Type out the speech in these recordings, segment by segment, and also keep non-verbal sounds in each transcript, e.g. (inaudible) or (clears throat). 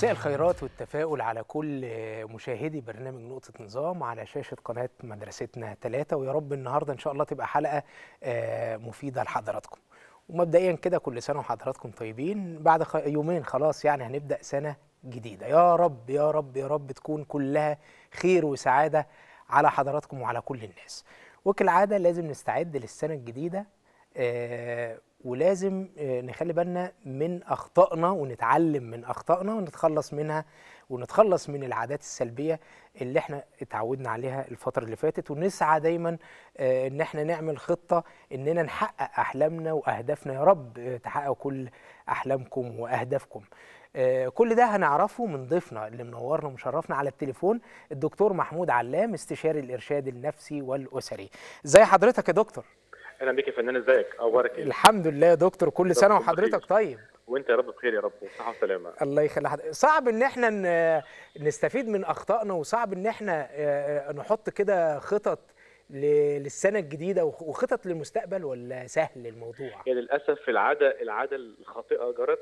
مساء الخيرات والتفاؤل على كل مشاهدي برنامج نقطة نظام على شاشة قناة مدرستنا ثلاثة ويا رب النهاردة إن شاء الله تبقى حلقة آه، مفيدة لحضراتكم ومبدئيا كده كل سنة وحضراتكم طيبين بعد يومين خلاص يعني هنبدأ سنة جديدة يا رب يا رب يا رب تكون كلها خير وسعادة على حضراتكم وعلى كل الناس وكالعادة لازم نستعد للسنة الجديدة آه، ولازم آه، نخلي بالنا من اخطائنا ونتعلم من اخطائنا ونتخلص منها ونتخلص من العادات السلبيه اللي احنا اتعودنا عليها الفتره اللي فاتت ونسعى دايما آه، ان احنا نعمل خطه اننا نحقق احلامنا واهدافنا يا رب آه، تحققوا كل احلامكم واهدافكم كل ده هنعرفه من ضيفنا اللي منورنا ومشرفنا على التليفون الدكتور محمود علام استشاري الارشاد النفسي والاسري ازي حضرتك يا دكتور اهلا بيك يا فنان ازيك اخبارك ايه الحمد لله يا دكتور كل سنه وحضرتك طيب وانت يا رب بخير يا رب صحه وسلامه الله يخلي حضرتك صعب ان احنا نستفيد من اخطائنا وصعب ان احنا آه، آه، نحط كده خطط للسنه الجديده وخطط للمستقبل ولا سهل الموضوع يعني للاسف العاده العاده الخاطئه جرت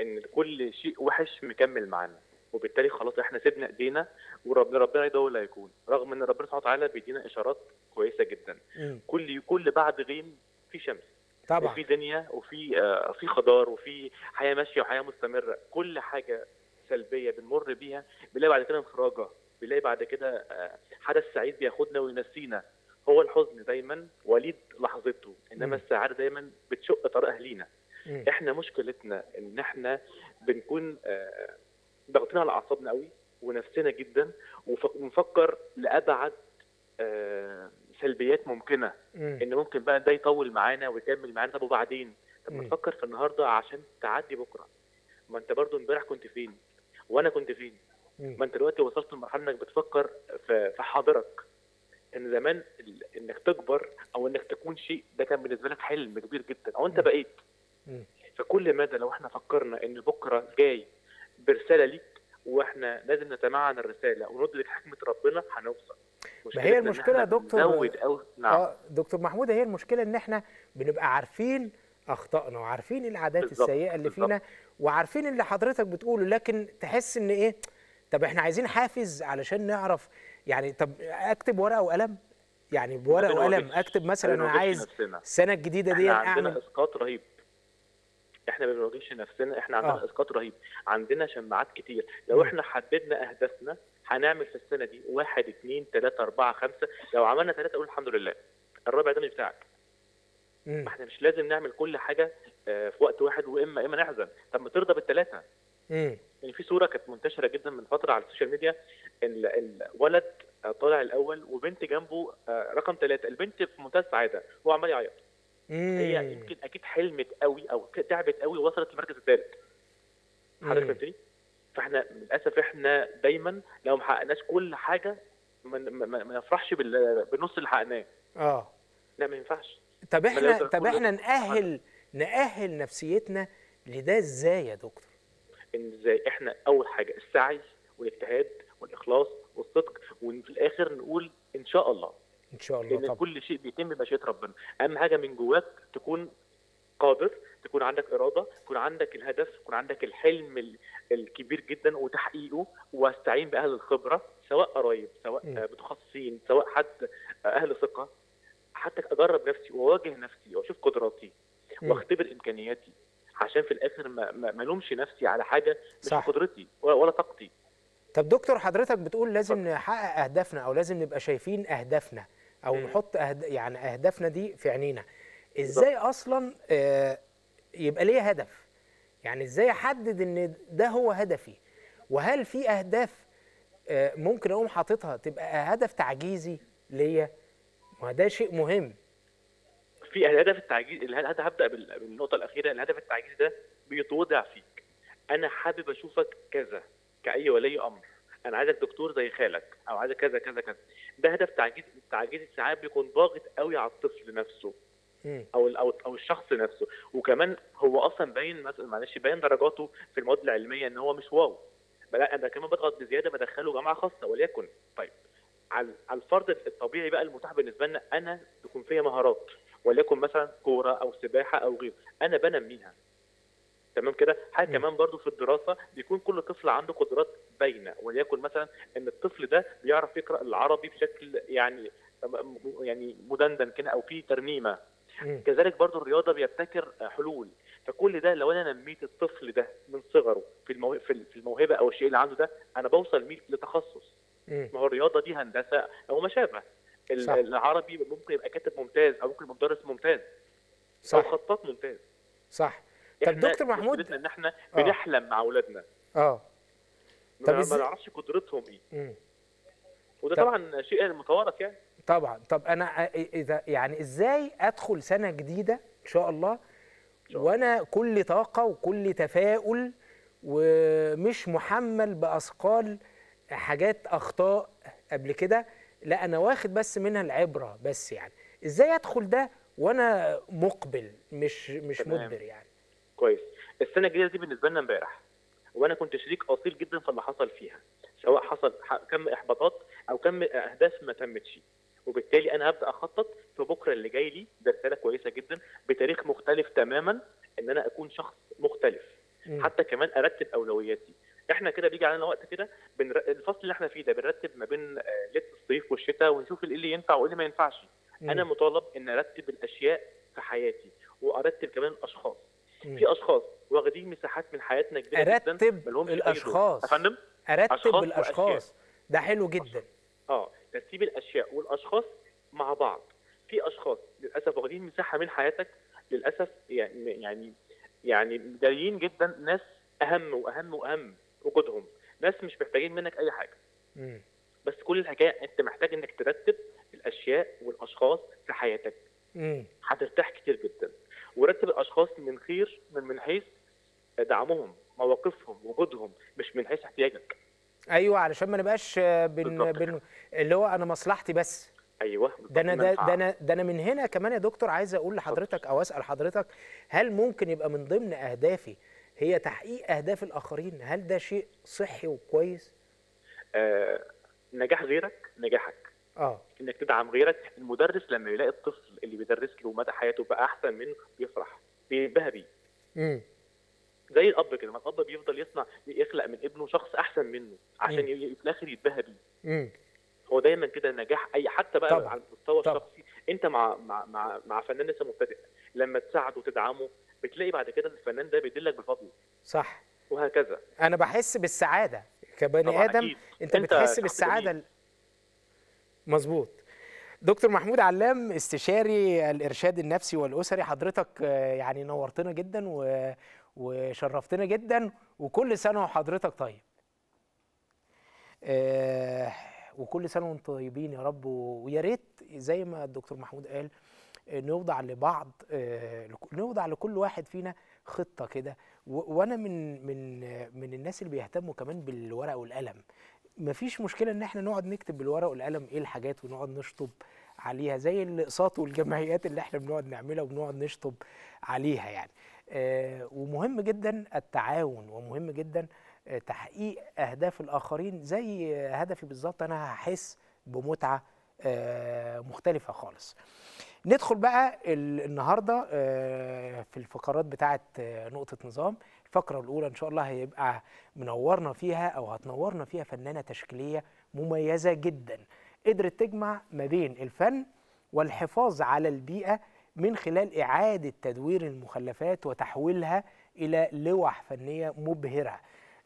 ان كل شيء وحش مكمل معانا وبالتالي خلاص احنا سيبنا ايدينا وربنا ربنا يدور اللي يكون رغم ان ربنا سبحانه وتعالى بيدينا اشارات كويسه جدا م. كل كل بعد غيم في شمس طبعا وفي دنيا وفي آه في خضار وفي حياه ماشيه وحياه مستمره كل حاجه سلبيه بنمر بيها بنلاقي بعد كده انخراجه بنلاقي بعد كده آه حدث سعيد بياخدنا وينسينا هو الحزن دايما وليد لحظته انما السعاده دايما بتشق طريقها لينا احنا مشكلتنا ان احنا بنكون آه ضغطنا على اعصابنا قوي ونفسنا جدا ونفكر لابعد آه، سلبيات ممكنه مم. ان ممكن بقى ده يطول معانا ويكمل معانا طب وبعدين طب ما تفكر في النهارده عشان تعدي بكره ما انت برضو امبارح كنت فين وانا كنت فين مم. ما انت دلوقتي وصلت لمرحله انك بتفكر في حاضرك ان زمان انك تكبر او انك تكون شيء ده كان بالنسبه لك حلم كبير جدا او انت بقيت فكل مدى لو احنا فكرنا ان بكره جاي برساله ليك واحنا لازم نتمعن الرساله ونرد حكمه ربنا هنوصل ما هي المشكله يا دكتور أو... نعم. اه دكتور محمود هي المشكله ان احنا بنبقى عارفين اخطائنا وعارفين العادات بالزبط. السيئه اللي بالزبط. فينا وعارفين اللي حضرتك بتقوله لكن تحس ان ايه طب احنا عايزين حافز علشان نعرف يعني طب اكتب ورقه وقلم يعني بورقه وقلم اكتب مثلا انا عايز السنه الجديده دي اعمل عندنا اسقاط رهيب احنا ما بنواجهش نفسنا احنا عندنا آه. اسقاط رهيب عندنا شماعات كتير لو احنا حددنا اهدافنا هنعمل في السنه دي واحد اثنين ثلاثه اربعه خمسه لو عملنا ثلاثه قول الحمد لله الرابع ده مش بتاعك ما احنا مش لازم نعمل كل حاجه آه، في وقت واحد واما اما نحزن طب ما ترضى بالثلاثه يعني في صوره كانت منتشره جدا من فتره على السوشيال ميديا الولد آه، طالع الاول وبنت جنبه آه، رقم ثلاثه البنت في منتهى السعاده هو عمال يعيط هي إيه. يمكن اكيد حلمت قوي او تعبت قوي ووصلت للمركز الثالث حضرتك فهمتني؟ فاحنا للاسف احنا دايما لو ما حققناش كل حاجه ما نفرحش بالنص اللي حققناه اه لا ما ينفعش طب احنا طب احنا نأهل نأهل نفسيتنا لده ازاي يا دكتور؟ ان ازاي احنا اول حاجه السعي والاجتهاد والاخلاص والصدق وفي الاخر نقول ان شاء الله ان شاء الله لان طبعا. كل شيء بيتم بمشيئه ربنا اهم حاجه من جواك تكون قادر تكون عندك اراده تكون عندك الهدف تكون عندك الحلم الكبير جدا وتحقيقه واستعين باهل الخبره سواء قرايب سواء متخصصين سواء حد اهل ثقه حتى اجرب نفسي واواجه نفسي واشوف قدراتي واختبر امكانياتي عشان في الاخر ما, ما لومش نفسي على حاجه مش صح. قدرتي ولا طاقتي طب دكتور حضرتك بتقول لازم نحقق اهدافنا او لازم نبقى شايفين اهدافنا او م. نحط أهد... يعني اهدافنا دي في عينينا ازاي بالضبط. اصلا آه يبقى ليا هدف يعني ازاي احدد ان ده هو هدفي وهل في اهداف آه ممكن اقوم حاططها تبقى هدف تعجيزي ليا ما ده شيء مهم في الهدف التعجيز الهدف هبدا بالنقطه الاخيره الهدف التعجيزي ده بيتوضع فيك انا حابب اشوفك كذا كاي ولي امر انا عايزك دكتور زي خالك او عايزك كذا كذا كذا ده هدف تعجيز تعجيز ساعات بيكون ضاغط قوي على الطفل نفسه او او او الشخص نفسه وكمان هو اصلا باين مثلا معلش باين درجاته في المواد العلميه ان هو مش واو لا انا كمان بضغط بزياده بدخله جامعه خاصه وليكن طيب على الفرض الطبيعي بقى المتاح بالنسبه لنا انا تكون فيا مهارات وليكن مثلا كوره او سباحه او غيره انا بنميها تمام كده حاجه كمان برضو في الدراسه بيكون كل طفل عنده قدرات باينه وليكن مثلا ان الطفل ده بيعرف يقرا العربي بشكل يعني يعني مدندن كده او في ترنيمه كذلك برضو الرياضه بيبتكر حلول فكل ده لو انا نميت الطفل ده من صغره في في الموهبه او الشيء اللي عنده ده انا بوصل ميل لتخصص ما هو الرياضه دي هندسه او ما شابه العربي ممكن يبقى كاتب ممتاز او ممكن يبقى مدرس ممتاز صح. او خطاط ممتاز صح طب دكتور محمود ان احنا آه. بنحلم مع اولادنا اه طب ما نعرفش قدرتهم ايه مم. وده طب. طبعا شيء متوارث يعني طبعا طب انا اذا يعني ازاي ادخل سنه جديده ان شاء الله وانا كل طاقه وكل تفاؤل ومش محمل باثقال حاجات اخطاء قبل كده لا انا واخد بس منها العبره بس يعني ازاي ادخل ده وانا مقبل مش مش مدبر يعني كويس السنه الجديده دي بالنسبه لنا امبارح وانا كنت شريك اصيل جدا في اللي حصل فيها سواء حصل كم احباطات او كم اهداف ما تمتش وبالتالي انا هبدا اخطط في بكره اللي جاي لي ده رساله كويسه جدا بتاريخ مختلف تماما ان انا اكون شخص مختلف م. حتى كمان ارتب اولوياتي احنا كده بيجي علينا وقت كده بنر... الفصل اللي احنا فيه ده بنرتب ما بين آه، لبس الصيف والشتاء ونشوف ايه اللي ينفع وايه اللي ما ينفعش م. انا مطالب ان ارتب الاشياء في حياتي وارتب كمان الاشخاص في اشخاص واخدين مساحات من حياتنا كبيره جدا ارتب الاشخاص يا فندم ارتب الاشخاص ده حلو جدا اه ترتيب الاشياء والاشخاص مع بعض في اشخاص للاسف واخدين مساحه من حياتك للاسف يعني يعني يعني جدا ناس اهم واهم واهم وجودهم ناس مش محتاجين منك اي حاجه م. بس كل الحكايه انت محتاج انك ترتب الاشياء والاشخاص في حياتك هترتاح كتير جدا ورتب الاشخاص من خير من من حيث دعمهم مواقفهم وجودهم مش من حيث احتياجك ايوه علشان ما نبقاش بن, بن... اللي هو انا مصلحتي بس ايوه ده انا ده, ده انا ده انا من هنا كمان يا دكتور عايز اقول لحضرتك او اسال حضرتك هل ممكن يبقى من ضمن اهدافي هي تحقيق اهداف الاخرين هل ده شيء صحي وكويس آه نجاح غيرك نجاحك اه انك تدعم غيرك المدرس لما يلاقي الطفل اللي بيدرس له مدى حياته بقى احسن منه بيفرح بينبهر بيه امم زي الاب كده ما الاب بيفضل يصنع يخلق من ابنه شخص احسن منه عشان في الاخر يتبهر بيه امم هو دايما كده نجاح اي حتى بقى طبعا. على المستوى طبعا. الشخصي انت مع مع مع, مع فنان لسه مبتدئ لما تساعده وتدعمه بتلاقي بعد كده الفنان ده بيدلك بفضله صح وهكذا انا بحس بالسعاده كبني ادم أكيد. انت, انت بتحس بالسعاده مظبوط دكتور محمود علام استشاري الارشاد النفسي والاسري حضرتك آه، يعني نورتنا جدا و... وشرفتنا جدا وكل سنه وحضرتك طيب آه، وكل سنه وانتم طيبين يا رب ويا ريت زي ما الدكتور محمود قال نوضع لبعض آه، نوضع لكل واحد فينا خطه كده وانا من من من الناس اللي بيهتموا كمان بالورقه والقلم مفيش مشكله ان احنا نقعد نكتب بالورق والقلم ايه الحاجات ونقعد نشطب عليها زي الاقساط والجمعيات اللي احنا بنقعد نعملها وبنقعد نشطب عليها يعني آه ومهم جدا التعاون ومهم جدا آه، تحقيق اهداف الاخرين زي هدفي بالظبط انا هحس بمتعه آه، مختلفه خالص ندخل بقى النهارده آه، في الفقرات بتاعه نقطه نظام الفقرة الأولى إن شاء الله هيبقى منورنا فيها أو هتنورنا فيها فنانة تشكيلية مميزة جدا قدرت تجمع ما بين الفن والحفاظ على البيئة من خلال إعادة تدوير المخلفات وتحويلها إلى لوح فنية مبهرة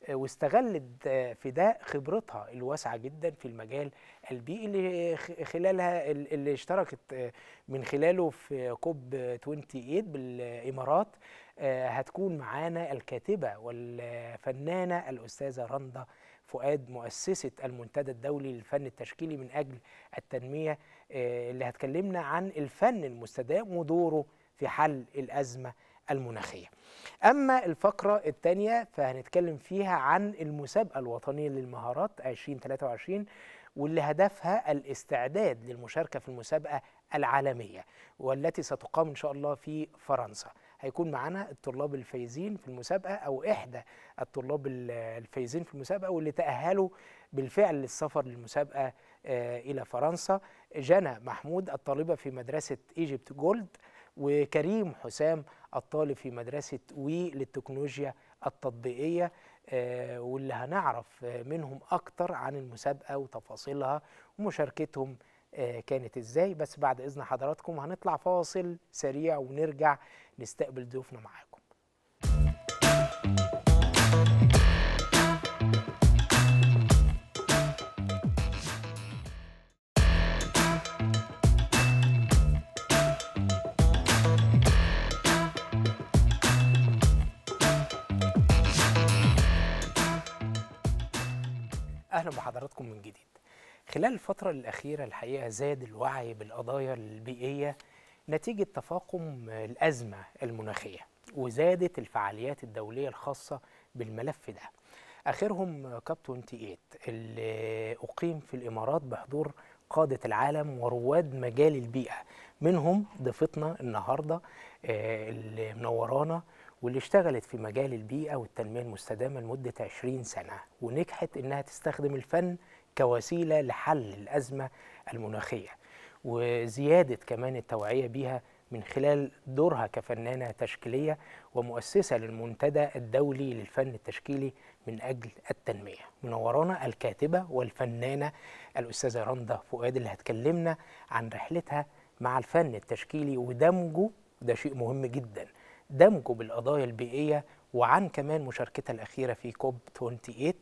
آه، واستغلت آه، في ده خبرتها الواسعة جدا في المجال البيئي اللي خلالها اللي اشتركت آه، من خلاله في كوب 28 بالإمارات آه، هتكون معانا الكاتبة والفنانة الأستاذة رندا فؤاد مؤسسة المنتدى الدولي للفن التشكيلي من أجل التنمية آه، اللي هتكلمنا عن الفن المستدام ودوره في حل الأزمة المناخية أما الفقرة الثانية فهنتكلم فيها عن المسابقة الوطنية للمهارات 2023 واللي هدفها الاستعداد للمشاركة في المسابقة العالمية والتي ستقام إن شاء الله في فرنسا هيكون معانا الطلاب الفايزين في المسابقة أو إحدى الطلاب الفايزين في المسابقة واللي تأهلوا بالفعل للسفر للمسابقة آه، إلى فرنسا جنى محمود الطالبة في مدرسة إيجيبت جولد وكريم حسام الطالب في مدرسة وي للتكنولوجيا التطبيقية آه، واللي هنعرف منهم أكتر عن المسابقة وتفاصيلها ومشاركتهم آه، كانت ازاي بس بعد اذن حضراتكم هنطلع فاصل سريع ونرجع نستقبل ضيوفنا معاكم اهلا بحضراتكم من جديد خلال الفترة الأخيرة الحقيقة زاد الوعي بالقضايا البيئية نتيجة تفاقم الأزمة المناخية وزادت الفعاليات الدولية الخاصة بالملف ده آخرهم كاب 28 اللي أقيم في الإمارات بحضور قادة العالم ورواد مجال البيئة منهم ضيفتنا النهاردة آه، اللي منورانا واللي اشتغلت في مجال البيئة والتنمية المستدامة لمدة 20 سنة ونجحت إنها تستخدم الفن كوسيله لحل الازمه المناخيه وزياده كمان التوعيه بيها من خلال دورها كفنانه تشكيليه ومؤسسه للمنتدى الدولي للفن التشكيلي من اجل التنميه. منورانا الكاتبه والفنانه الاستاذه رندا فؤاد اللي هتكلمنا عن رحلتها مع الفن التشكيلي ودمجه ده شيء مهم جدا دمجه بالقضايا البيئيه وعن كمان مشاركتها الاخيره في كوب 28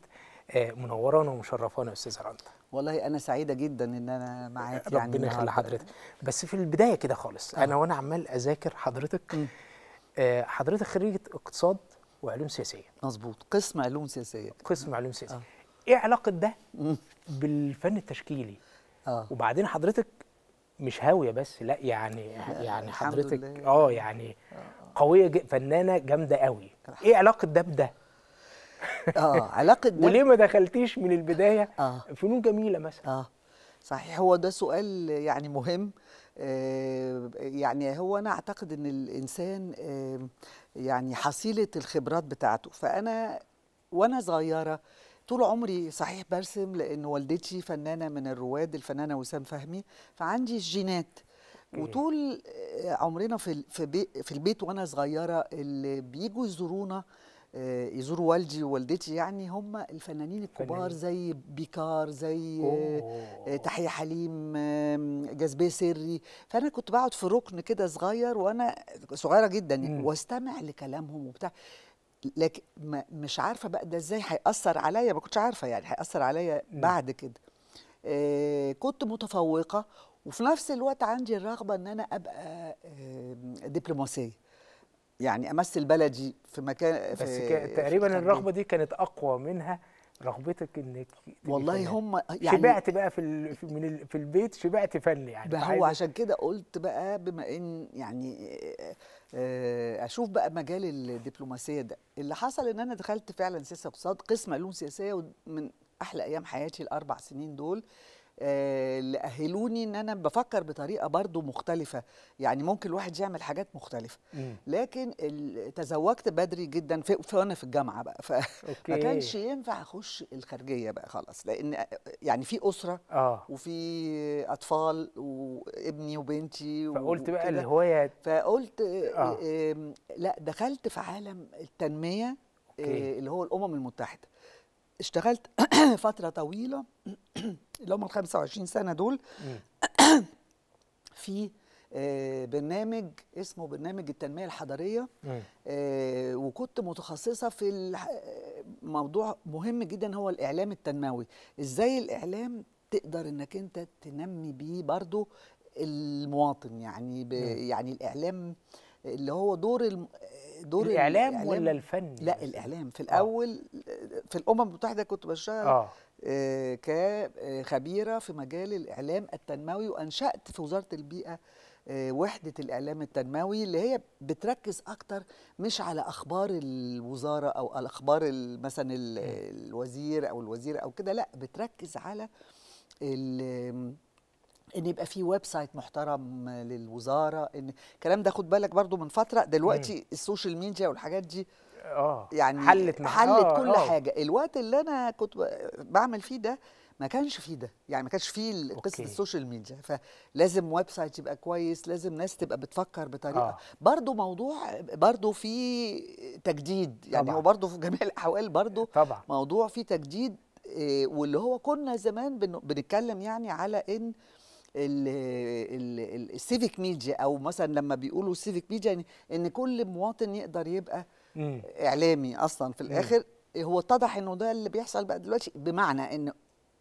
منورانا ومشرفانا يا استاذه رندا والله انا سعيده جدا ان انا معاك يعني ربنا يخلي حضرتك بس في البدايه كده خالص آه. انا وانا عمال اذاكر حضرتك آه حضرتك خريجه اقتصاد وعلوم سياسيه مظبوط قسم علوم سياسيه قسم علوم سياسيه آه. ايه علاقه ده بالفن التشكيلي آه. وبعدين حضرتك مش هاويه بس لا يعني يعني حضرتك اه يعني آه. قويه فنانه جامده قوي ايه علاقه ده بده اه (laughs) علاقه ده وليه ما دخلتيش من البدايه آه. فنون جميله مثلا اه صحيح هو ده سؤال يعني مهم آه، يعني هو انا اعتقد ان الانسان آه، يعني حصيله الخبرات بتاعته فانا وانا صغيره طول عمري صحيح برسم لان والدتي فنانه من الرواد الفنانه وسام فهمي فعندي الجينات وطول آه، عمرنا في في, في البيت وانا صغيره اللي بيجوا يزورونا آه، يزوروا والدي ووالدتي يعني هم الفنانين الكبار زي بيكار زي آه، تحية حليم جاذبية سري فأنا كنت بقعد في ركن كده صغير وأنا صغيرة جدا يعني واستمع لكلامهم وبتاع لكن مش عارفة بقى ده ازاي هيأثر عليا ما كنتش عارفة يعني هيأثر عليا بعد كده آه، كنت متفوقة وفي نفس الوقت عندي الرغبة ان انا ابقى دبلوماسية يعني امثل بلدي في مكان بس في تقريبا في الرغبه دي كانت اقوى منها رغبتك انك والله هم يعني شبعت بقى في من في البيت شبعت فن يعني بقى هو عشان كده قلت بقى بما ان يعني آه، اشوف بقى مجال الدبلوماسيه ده اللي حصل ان انا دخلت فعلا سياسه اقتصاد قسم علوم سياسيه ومن احلى ايام حياتي الاربع سنين دول آه، اللي اهلوني ان انا بفكر بطريقه برضو مختلفه يعني ممكن الواحد يعمل حاجات مختلفه لكن تزوجت بدري جدا في وانا في الجامعه بقى فما (laughs) كانش ينفع اخش الخارجيه بقى خلاص لان آه، يعني في اسره آه. وفي اطفال وابني وبنتي فقلت بقى الهوايه فقلت آه. آه. لا دخلت في عالم التنميه أوكي. اللي هو الامم المتحده اشتغلت (clears throat) فتره طويله (clears throat) اللي هم ال 25 سنه دول (clears throat) في آه، برنامج اسمه برنامج التنميه الحضريه آه، وكنت متخصصه في آه، موضوع مهم جدا هو الاعلام التنموي ازاي الاعلام تقدر انك انت تنمي بيه برضو المواطن يعني يعني الاعلام آه اللي هو دور الم... دور الإعلام, الإعلام ولا الفن؟ لا الإعلام في آه. الأول آه. في الأمم المتحدة كنت بشتغل آه. آه. كخبيرة في مجال الإعلام التنموي وأنشأت في وزارة البيئة آه، وحدة الإعلام التنموي اللي هي بتركز أكتر مش على أخبار الوزارة أو الاخبار مثلا الوزير أو الوزيرة أو كده لا بتركز على ان يبقى في ويب سايت محترم للوزاره ان الكلام ده خد بالك برضو من فتره دلوقتي مم. السوشيال ميديا والحاجات دي اه يعني حلت حلت آه كل آه. حاجه الوقت اللي انا كنت بعمل فيه ده ما كانش فيه ده يعني ما كانش فيه قصه السوشيال ميديا فلازم ويب سايت يبقى كويس لازم ناس تبقى بتفكر بطريقه آه. برضو موضوع برضو في تجديد يعني طبعًا. هو برضو في جميع الاحوال برضو طبعًا. موضوع فيه تجديد آه، واللي هو كنا زمان بنتكلم يعني على ان السيفيك ميديا او مثلا لما بيقولوا سيفيك ميديا يعني ان كل مواطن يقدر يبقى مم. اعلامي اصلا في الاخر مم. هو اتضح انه ده اللي بيحصل بقى دلوقتي بمعنى ان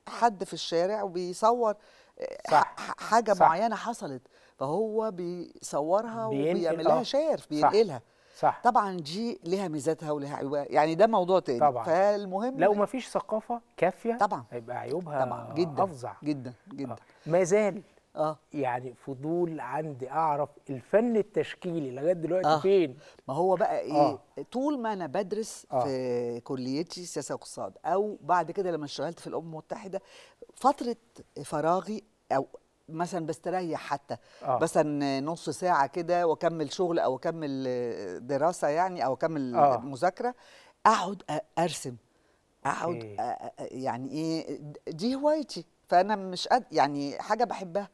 حد في الشارع وبيصور آه، صح. حاجه صح. معينه حصلت فهو بيصورها وبيعملها آه، شير بينقلها صح طبعا جي لها ميزاتها ولها عيوبها يعني ده موضوع تاني طبعا فالمهم لو ما فيش ثقافه كافيه طبعا هيبقى عيوبها طبعا جدا افظع جدا جدا آه. ما زال آه. يعني فضول عندي اعرف الفن التشكيلي لغايه دلوقتي آه. فين ما هو بقى ايه آه. طول ما انا بدرس آه. في كليتي سياسه واقتصاد او بعد كده لما اشتغلت في الامم المتحده فتره فراغي او مثلا بستريح حتى آه. مثلا نص ساعه كده واكمل شغل او اكمل دراسه يعني او اكمل آه. مذاكره اقعد ارسم اقعد يعني ايه دي هوايتي فانا مش قد يعني حاجه بحبها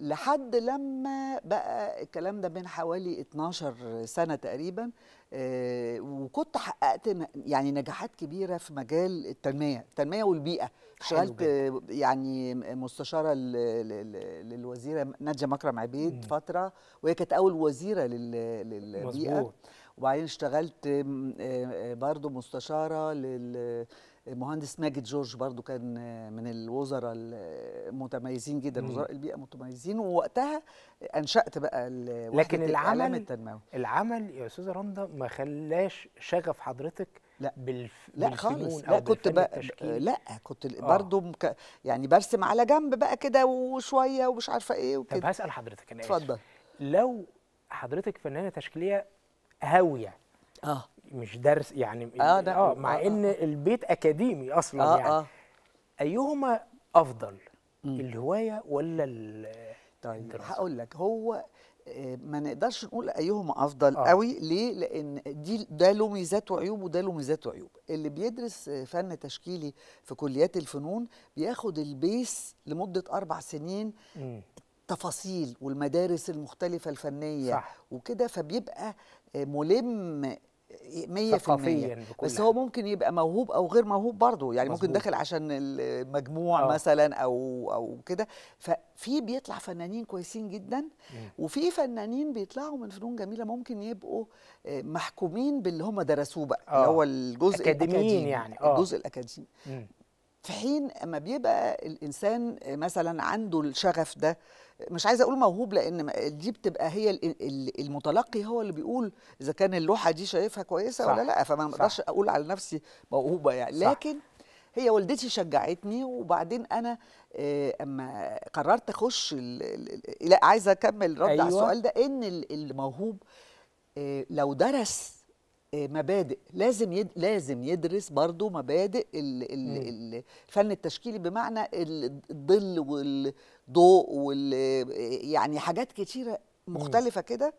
لحد لما بقى الكلام ده من حوالي 12 سنه تقريبا آه، وكنت حققت يعني نجاحات كبيره في مجال التنميه التنميه والبيئه اشتغلت يعني مستشاره للوزيره ناديه مكرم عبيد مم. فتره وهي كانت اول وزيره للبيئه وبعدين اشتغلت آه، برضو مستشاره لل المهندس ماجد جورج برضو كان من الوزراء المتميزين جدا وزراء البيئه متميزين ووقتها انشات بقى لكن العمل التنموي العمل يا استاذه رندا ما خلاش شغف حضرتك لا بالف... لا خالص لا كنت بقى... لا كنت آه. برضو مك... يعني برسم على جنب بقى كده وشويه ومش عارفه ايه وكده طب هسال حضرتك انا اتفضل لو حضرتك فنانه تشكيليه هاويه اه مش درس يعني اه, ده آه مع آه،, آه ان آه. البيت اكاديمي اصلا آه يعني آه. ايهما افضل الهوايه ولا ال طيب هقول لك هو ما نقدرش نقول ايهما افضل آه. قوي ليه لان دي ده له ميزات وعيوب وده له ميزات وعيوب اللي بيدرس فن تشكيلي في كليات الفنون بياخد البيس لمده اربع سنين م. التفاصيل والمدارس المختلفة الفنية وكده فبيبقى ملم 100% بس هو ممكن يبقى موهوب او غير موهوب برضه يعني مزبوط. ممكن داخل عشان المجموع أوه. مثلا او او كده ففي بيطلع فنانين كويسين جدا مم. وفي فنانين بيطلعوا من فنون جميله ممكن يبقوا آه، محكومين باللي هم درسوه بقى أوه. اللي آه. هو الجزء الاكاديمي يعني أوه. الجزء الاكاديمي في حين اما بيبقى الانسان مثلا عنده الشغف ده مش عايزه اقول موهوب لان دي بتبقى هي المتلقي هو اللي بيقول اذا كان اللوحه دي شايفها كويسه ولا لا فما اقدرش اقول على نفسي موهوبه يعني صح لكن هي والدتي شجعتني وبعدين انا آه، اما قررت اخش لا عايزه اكمل رد أيوة. على السؤال ده ان الموهوب آه، لو درس آه، مبادئ لازم يد... لازم يدرس برضو مبادئ ال... ال... الفن التشكيلي بمعنى الظل والضوء وال... يعني حاجات كتيره مختلفه كده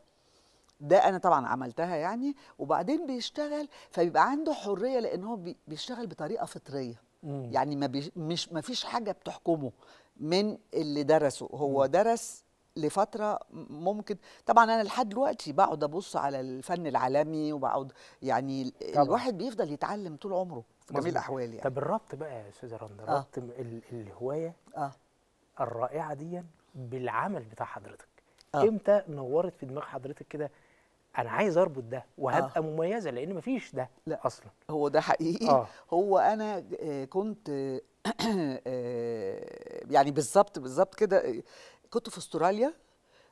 ده انا طبعا عملتها يعني وبعدين بيشتغل فبيبقى عنده حريه لان هو بيشتغل بطريقه فطريه مم. يعني ما بي... مش ما فيش حاجه بتحكمه من اللي درسه هو مم. درس لفتره ممكن طبعا انا لحد دلوقتي بقعد ابص على الفن العالمي وبقعد يعني طبعا. الواحد بيفضل يتعلم طول عمره في جميع الاحوال يعني طب الربط بقى يا استاذه رندا آه. ربط الهوايه آه. الرائعه دي بالعمل بتاع حضرتك آه. امتى نورت في دماغ حضرتك كده انا عايز اربط ده وهبقى آه. مميزه لان مفيش ده لا. اصلا هو ده حقيقي آه. هو انا آه، كنت آه، آه، يعني بالظبط بالظبط كده كنت في استراليا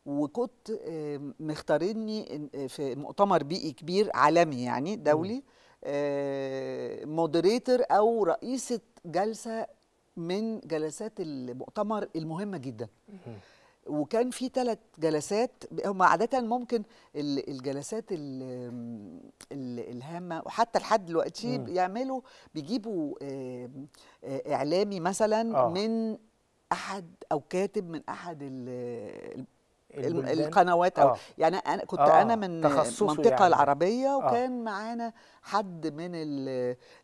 وكنت آه، مختارني آه، في مؤتمر بيئي كبير عالمي يعني دولي مودريتر آه، او رئيسه جلسه من جلسات المؤتمر المهمه جدا وكان في ثلاث جلسات هم عاده ممكن الجلسات الهامه وحتى لحد دلوقتي بيعملوا بيجيبوا اعلامي مثلا من احد او كاتب من احد القنوات او آه. يعني انا كنت آه. انا من المنطقه يعني. العربيه آه. وكان آه. معانا حد من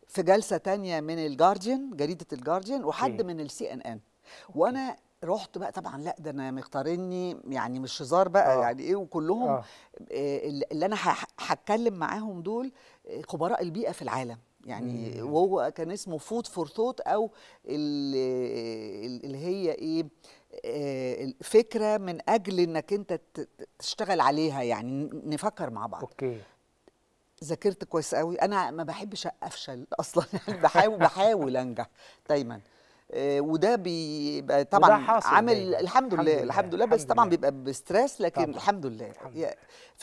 في جلسه تانية من الجارديان جريده الجارديان وحد إيه؟ من السي ان ان وانا رحت بقى طبعا لا ده انا مختاريني يعني مش هزار بقى آه. يعني ايه وكلهم آه. آه، اللي انا هتكلم معاهم دول آه، خبراء البيئه في العالم يعني وهو كان اسمه فود فور ثوت او اللي هي ايه آه، الفكره من اجل انك انت تشتغل عليها يعني نفكر مع بعض اوكي ذاكرت كويس قوي انا ما بحبش افشل (laughs) اصلا يعني بحاول بحاول انجح دايما آه، وده بيبقى طبعا عامل الحمد, الحمد لله الحمد لله بس طبعا بيبقى بستريس لكن طبعا. الحمد لله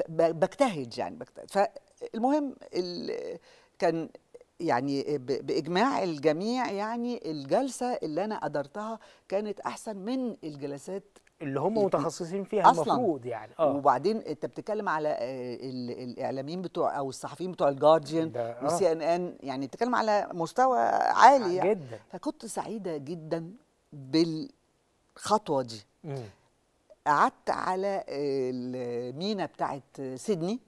بجتهد يعني بجتهد فالمهم كان يعني باجماع الجميع يعني الجلسه اللي انا قدرتها كانت احسن من الجلسات اللي هم متخصصين فيها أصلاً المفروض يعني آه. وبعدين انت بتتكلم على آه، الاعلاميين بتوع او الصحفيين بتوع الجارديان والسي ان ان يعني بتتكلم على مستوى عالي آه، يعني. جدا فكنت سعيده جدا بالخطوه دي قعدت على المينا بتاعت سيدني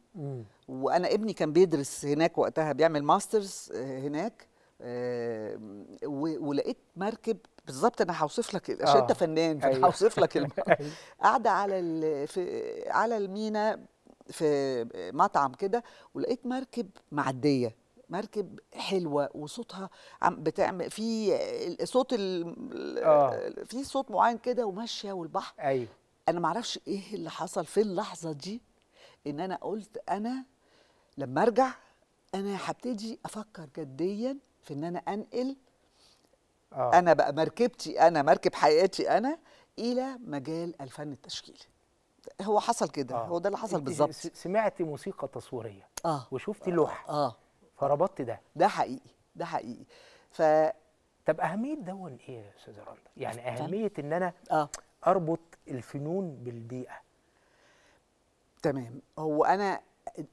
وانا ابني كان بيدرس هناك وقتها بيعمل ماسترز آه، هناك آه، ولقيت مركب بالظبط انا هوصف لك عشان انت آه. فنان أيوه. هوصف لك (laughs) أيوه. قاعده على في على المينا في مطعم كده ولقيت مركب معديه مركب حلوه وصوتها عم بتعمل في صوت ال في صوت معين كده وماشيه والبحر ايوه انا ما اعرفش ايه اللي حصل في اللحظه دي ان انا قلت انا لما ارجع انا هبتدي افكر جديا في ان انا انقل آه. انا بقى مركبتي انا مركب حياتي انا الى مجال الفن التشكيلي هو حصل كده آه. هو ده اللي حصل بالظبط سمعت موسيقى تصويريه اه وشفت لوحه اه فربطت ده ده حقيقي ده حقيقي ف طب اهميه دون ايه يا استاذ رندا يعني اهميه ان انا آه. اربط الفنون بالبيئه تمام هو انا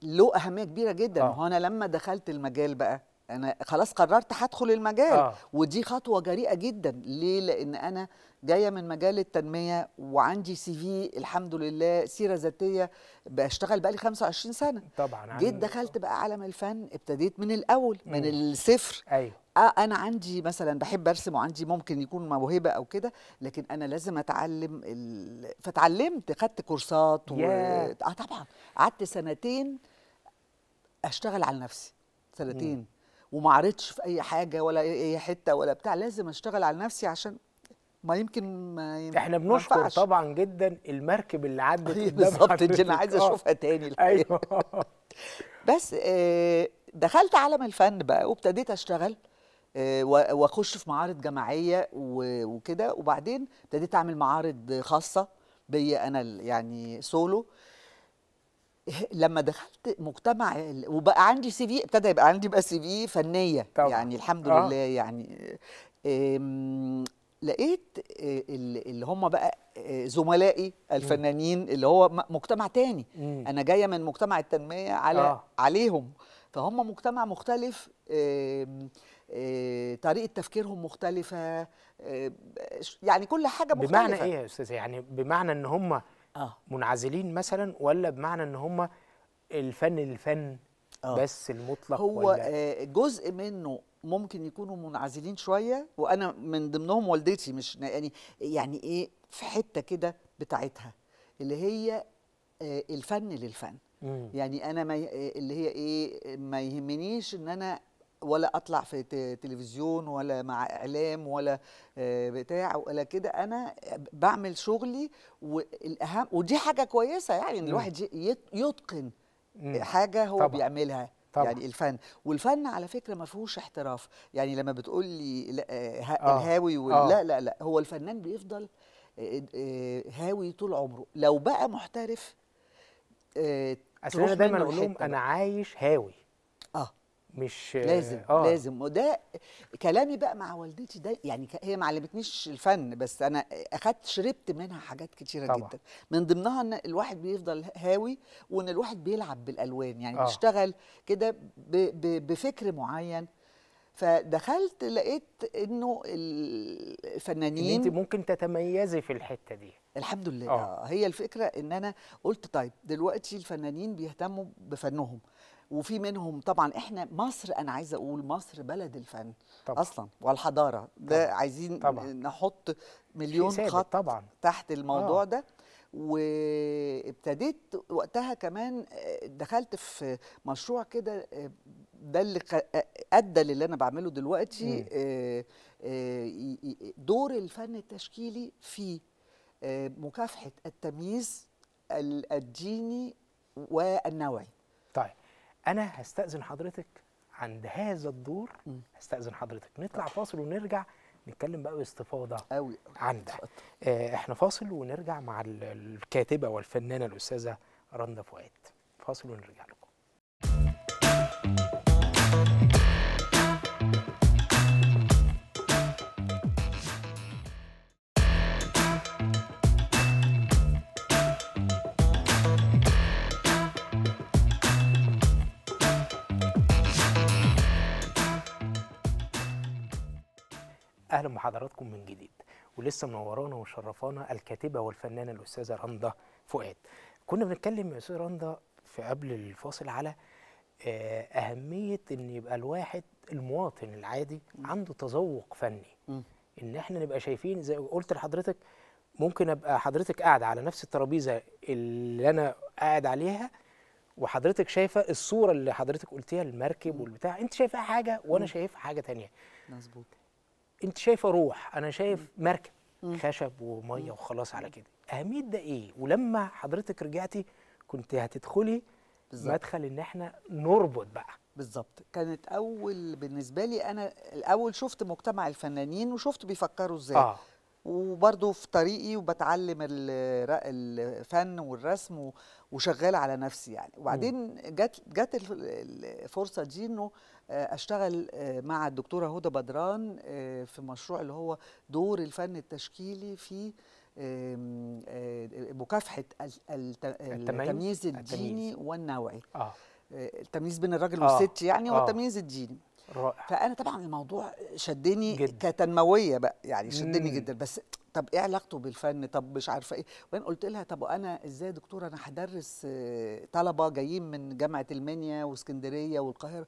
له اهميه كبيره جدا آه. هو انا لما دخلت المجال بقى انا خلاص قررت هدخل المجال آه. ودي خطوه جريئه جدا ليه لان انا جايه من مجال التنميه وعندي سي في الحمد لله سيره ذاتيه بشتغل بقالي 25 سنه طبعا جيت دخلت بقى عالم الفن ابتديت من الاول مم. من الصفر ايوه آه، انا عندي مثلا بحب ارسم وعندي ممكن يكون موهبه او كده لكن انا لازم اتعلم ال... فتعلمت خدت كورسات yeah. و... اه طبعا قعدت سنتين اشتغل على نفسي سنتين مم. وما عرضتش في اي حاجه ولا اي حته ولا بتاع لازم اشتغل على نفسي عشان ما يمكن ما يمكن احنا بنشكر منفعش. طبعا جدا المركب اللي عدت (laughs) أيوة بالظبط انا عايز اشوفها تاني الحقيقه ايوه (laughs) بس آه، دخلت عالم الفن بقى وابتديت اشتغل آه، واخش في معارض جماعيه وكده وبعدين ابتديت اعمل معارض خاصه بيا انا يعني سولو (laughs) لما دخلت مجتمع وبقى عندي سي في ابتدى يبقى عندي بقى سي في فنيه طبعا. يعني الحمد آه. لله يعني لقيت اللي هم بقى آه، زملائي الفنانين اللي هو مجتمع تاني انا جايه من مجتمع التنميه على آه. عليهم فهم مجتمع مختلف آه، طريقه تفكيرهم مختلفه آه، يعني كل حاجه مختلفه بمعنى ايه يا استاذ يعني بمعنى ان هم آه. منعزلين مثلا ولا بمعنى ان هم الفن للفن آه. بس المطلق هو ولا؟ آه، جزء منه ممكن يكونوا منعزلين شويه وانا من ضمنهم والدتي مش يعني يعني ايه في حته كده بتاعتها اللي هي آه، الفن للفن مم. يعني انا ما آه، اللي هي ايه ما يهمنيش ان انا ولا اطلع في تلفزيون ولا مع اعلام ولا آه، بتاع ولا كده انا بعمل شغلي والاهم ودي حاجه كويسه يعني ان الواحد يتقن حاجه هو طبعًا. بيعملها طبعا. يعني الفن والفن على فكره ما فيهوش احتراف يعني لما بتقول لي آه، آه. الهاوي ولا لا لا لا هو الفنان بيفضل هاوي طول عمره لو بقى محترف اصل انا دايما اقول لهم انا عايش هاوي مش لازم آه. لازم وده كلامي بقى مع والدتي ده يعني هي ما علمتنيش الفن بس انا اخدت شربت منها حاجات كتيره طبعا. جدا من ضمنها ان الواحد بيفضل هاوي وان الواحد بيلعب بالالوان يعني آه. بيشتغل كده بفكر معين فدخلت لقيت انه الفنانين إن انت ممكن تتميزي في الحته دي الحمد لله آه. آه. هي الفكره ان انا قلت طيب دلوقتي الفنانين بيهتموا بفنهم وفي منهم طبعا احنا مصر انا عايزه اقول مصر بلد الفن طبعا. اصلا والحضاره ده طبعا. عايزين طبعا. نحط مليون خط طبعا. تحت الموضوع آه. ده وابتديت وقتها كمان آه، دخلت في مشروع كده آه، ده اللي آه، ادى للي انا بعمله دلوقتي دور الفن التشكيلي في مكافحه التمييز الديني والنوعي انا هستاذن حضرتك عند هذا الدور هستاذن حضرتك نطلع فاصل ونرجع نتكلم بقى باستفاضه قوي عن ده آه، احنا فاصل ونرجع مع الكاتبه والفنانه الاستاذه رندا فؤاد فاصل ونرجع لكم اهلا بحضراتكم من جديد ولسه منورانا ومشرفانا الكاتبه والفنانه الاستاذه رندا فؤاد كنا بنتكلم يا استاذه رندا في قبل الفاصل على آه، اهميه ان يبقى الواحد المواطن العادي عنده تذوق فني ان احنا نبقى شايفين زي قلت لحضرتك ممكن ابقى حضرتك قاعده على نفس الترابيزه اللي انا قاعد عليها وحضرتك شايفه الصوره اللي حضرتك قلتيها المركب والبتاع انت شايفاها حاجه وانا شايفها حاجه تانية مظبوط انت شايفه روح انا شايف مركب خشب وميه وخلاص على كده اهميه ده ايه ولما حضرتك رجعتي كنت هتدخلي بالزبط. مدخل ان احنا نربط بقى بالظبط كانت اول بالنسبه لي انا الاول شفت مجتمع الفنانين وشفت بيفكروا ازاي آه. وبرضه في طريقي وبتعلم الفن والرسم وشغال على نفسي يعني وبعدين جت جت الفرصه دي انه آه، اشتغل آه، مع الدكتوره هدى بدران آه، في مشروع اللي هو دور الفن التشكيلي في مكافحه التمييز الديني والنوعي التمييز بين الراجل والست يعني والتمييز الديني رائع فانا طبعا الموضوع شدني جد. كتنمويه بقى يعني شدني مم. جدا بس طب ايه علاقته بالفن طب مش عارفه ايه وبعدين قلت لها طب انا ازاي يا دكتوره انا هدرس طلبه جايين من جامعه المنيا واسكندريه والقاهره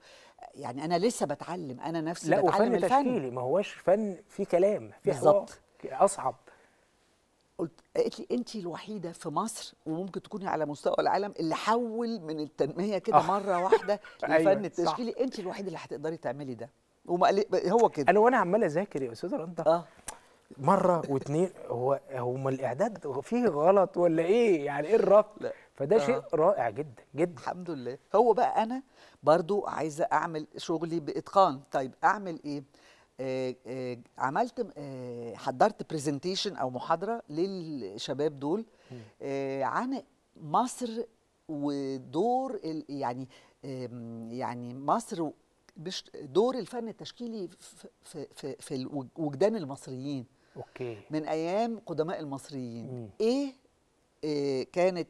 يعني انا لسه بتعلم انا نفسي لا بتعلم وفن الفن تشكيلي ما هواش فن في كلام في بالظبط اصعب قلت قالت لي انت الوحيده في مصر وممكن تكوني على مستوى العالم اللي حول من التنميه كده آه. مره واحده للفن (laughs) أيوة التشكيلي انت الوحيده اللي هتقدري تعملي ده وما هو كده انا وانا عمال اذاكر يا استاذه رندا اه مره واثنين هو هم الاعداد فيه غلط ولا ايه يعني ايه الرفض فده آه. شيء رائع جدا جدا الحمد لله هو بقى انا برضو عايزه اعمل شغلي باتقان طيب اعمل ايه آه آه عملت آه حضرت برزنتيشن او محاضره للشباب دول آه عن مصر ودور يعني يعني مصر دور الفن التشكيلي في في في وجدان المصريين اوكي من ايام قدماء المصريين مم. ايه كانت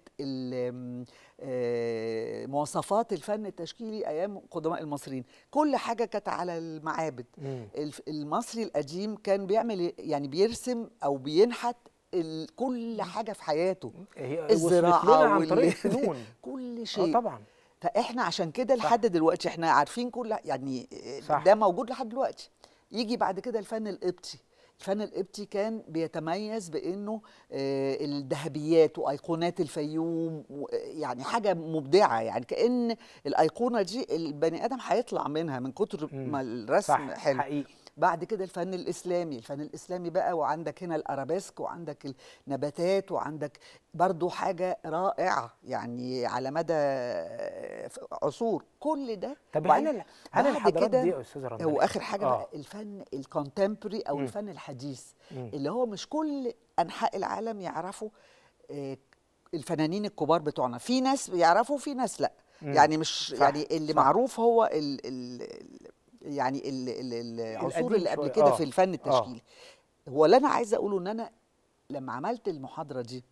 آه، مواصفات الفن التشكيلي ايام قدماء المصريين كل حاجه كانت على المعابد المصري القديم كان بيعمل إيه؟ يعني بيرسم او بينحت كل حاجه في حياته هي الزراعه عن طريق (laughs) كل آه، شيء اه طبعا فاحنا عشان كده لحد دلوقتي احنا عارفين كل يعني صح. ده موجود لحد دلوقتي يجي بعد كده الفن القبطي فن القبطي كان بيتميز بانه آه، الذهبيات وايقونات الفيوم يعني حاجه مبدعه يعني كان الايقونه دي البني ادم هيطلع منها من كتر ما الرسم صح حلو حقيقي بعد كده الفن الاسلامي الفن الاسلامي بقى وعندك هنا الارابيسك وعندك النباتات وعندك برضو حاجه رائعه يعني على مدى آه، عصور كل ده طب انا انا الحضارات دي هو اخر رمضان واخر حاجه آه. بقى الفن الكونتمبري او م. الفن الحديث م. اللي هو مش كل انحاء العالم يعرفوا آه، الفنانين الكبار بتوعنا في ناس يعرفوا في ناس لا م. يعني مش صح. يعني اللي صح. معروف هو ال ال يعني العصور اللي قبل كده آه. في الفن آه. التشكيلي آه. هو اللي انا عايزه اقوله ان انا لما عملت المحاضره دي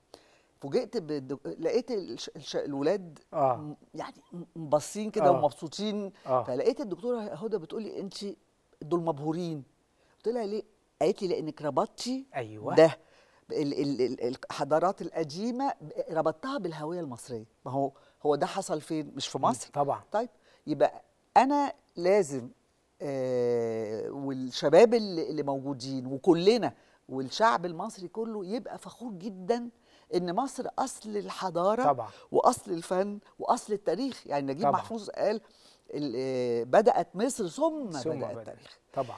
فوجئت بالدك... لقيت الش... الش... الولاد آه. يعني مبصين كده آه. ومبسوطين آه. فلقيت الدكتوره هدى بتقول لي انت دول مبهورين قلت لها ليه قالت لي لانك ربطتي أيوة. ده الحضارات القديمه ربطتها بالهويه المصريه ما هو هو ده حصل فين مش في مصر طبعا طيب يبقى انا لازم آه، والشباب اللي موجودين وكلنا والشعب المصري كله يبقى فخور جدا ان مصر اصل الحضاره طبعا. واصل الفن واصل التاريخ يعني نجيب طبعا. محفوظ قال آه، بدات مصر ثم, ثم بدأ التاريخ طبعا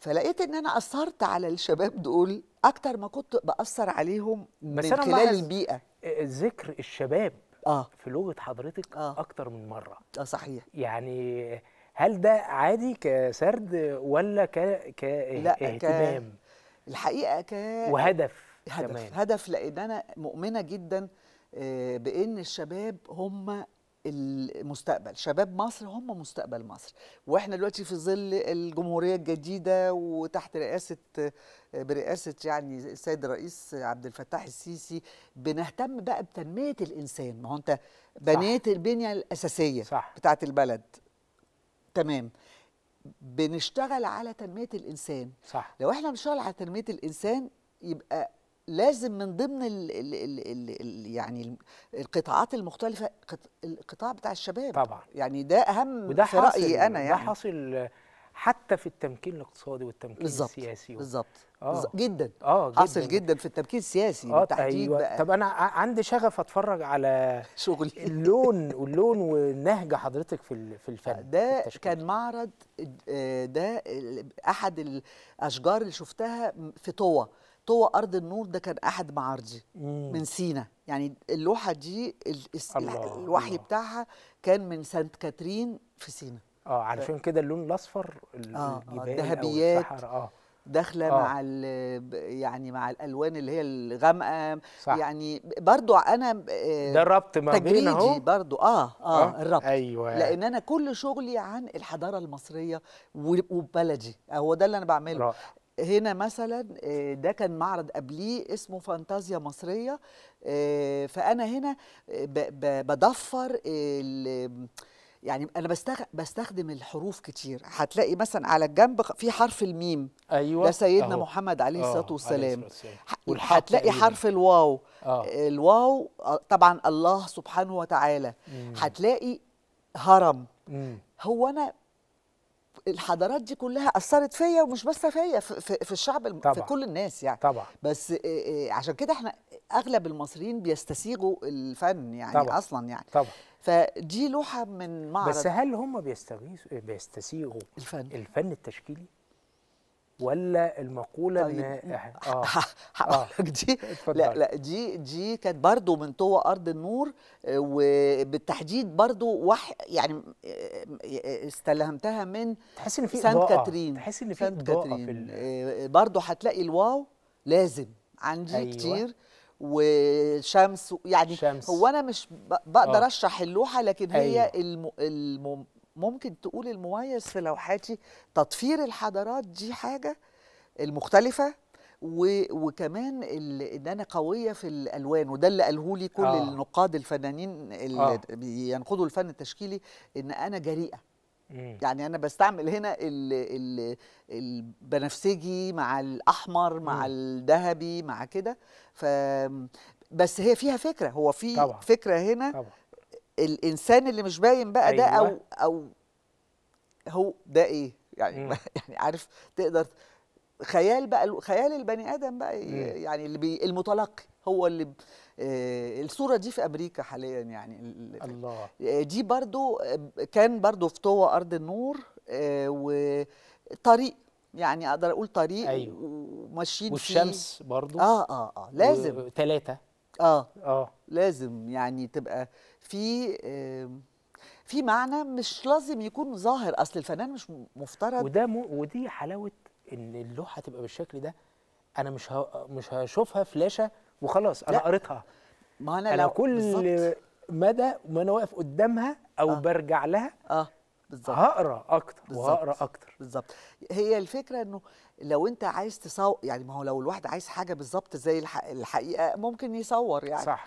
فلقيت ان انا اثرت على الشباب دول اكتر ما كنت باثر عليهم من خلال البيئه آه، ذكر الشباب آه. في لغه حضرتك آه. اكتر من مره اه صحيح يعني هل ده عادي كسرد ولا ك كاهتمام ك... الحقيقه ك وهدف هدف كمان. هدف لان انا مؤمنه جدا آه، بان الشباب هم المستقبل شباب مصر هم مستقبل مصر واحنا دلوقتي في ظل الجمهوريه الجديده وتحت رئاسه آه، برئاسه يعني السيد الرئيس عبد الفتاح السيسي بنهتم بقى بتنميه الانسان ما هو انت بنيت البنيه الاساسيه صح. بتاعت البلد تمام بنشتغل على تنميه الانسان صح لو احنا بنشتغل على تنميه الانسان يبقى لازم من ضمن الـ الـ الـ الـ الـ يعني القطاعات المختلفه القطاع بتاع الشباب طبعا يعني ده اهم وده في رايي انا يعني ده حاصل حتى في التمكين الاقتصادي والتمكين بالزبط. السياسي بالظبط آه. جدا اه جدا حصل جدا في التمكين السياسي آه بالتحديد أيوة. بقى. طب انا عندي شغف اتفرج على (laughs) شغل اللون واللون ونهج حضرتك في في الفن ده في كان معرض آه، ده احد الاشجار اللي شفتها في طوى طوى ارض النور ده كان احد معارضي من سينا يعني اللوحه دي الوحي بتاعها كان من سانت كاترين في سينا اه علشان كده اللون الاصفر آه، آه، الجبال الذهبيات اه داخله آه. مع يعني مع الالوان اللي هي الغامقه يعني برضو انا آه، ده الربط ما بين اهو برضو آه, اه اه الربط ايوه لان انا كل شغلي عن الحضاره المصريه وبلدي هو ده اللي انا بعمله رائع. هنا مثلا ده كان معرض قبليه اسمه فانتازيا مصريه فانا هنا بدفر يعني انا بستخ... بستخدم الحروف كتير هتلاقي مثلا على الجنب في حرف الميم ايوه ده سيدنا أهو. محمد عليه آه، الصلاه والسلام هتلاقي حرف الواو أوه. الواو آه، طبعا الله سبحانه وتعالى هتلاقي هرم مم. هو انا الحضارات دي كلها اثرت فيا ومش بس فيا في, في الشعب طبعا. في كل الناس يعني طبعا بس عشان كده احنا اغلب المصريين بيستسيغوا الفن يعني طبعًا. اصلا يعني طبعا فدي لوحه من معرض بس هل هم بيستغيثوا بيستسيغوا الفن الفن التشكيلي ولا المقوله طيب. ان اه (laughs) آه،, آه دي لا لا دي دي كانت برضه من طوى ارض النور آه، وبالتحديد برضه وح يعني آه، استلهمتها من تحس ان في سانت كاترين تحس ان في سانت كاترين برضه هتلاقي الواو لازم عندي أيوة. كتير وشمس يعني شمس. هو انا مش بقدر أوه. اشرح اللوحه لكن هي أيوه. الم... الم... ممكن تقول المميز في لوحاتي تطفير الحضارات دي حاجه المختلفه و... وكمان ال... ان انا قويه في الالوان وده اللي قاله لي كل أوه. النقاد الفنانين اللي آه. بينقدوا الفن التشكيلي ان انا جريئه يعني انا بستعمل هنا الـ الـ البنفسجي مع الاحمر مع الذهبي مع كده ف بس هي فيها فكره هو في فكره هنا طبعا. الانسان اللي مش باين بقى أيوة. ده او او هو ده ايه يعني (laughs) يعني عارف تقدر خيال بقى خيال البني ادم بقى يعني اللي بي المتلقي هو اللي آه، الصوره دي في امريكا حاليا يعني الله آه، دي برضو آه، كان برضو في طوى ارض النور وطريق يعني اقدر اقول طريق أيوه. وماشيين والشمس برضو اه اه اه لازم ثلاثه اه اه لازم يعني تبقى في آه في معنى مش لازم يكون ظاهر اصل الفنان مش مفترض وده م... ودي حلاوه ان اللوحه تبقى بالشكل ده انا مش ه... مش هشوفها فلاشه وخلاص انا قريتها ما انا, أنا كل مدى ما انا واقف قدامها او آه. برجع لها اه بالظبط هقرا اكتر بالزبط. وهقرا اكتر بالظبط هي الفكره انه لو انت عايز تصور يعني ما هو لو الواحد عايز حاجه بالظبط زي الح... الحقيقه ممكن يصور يعني صح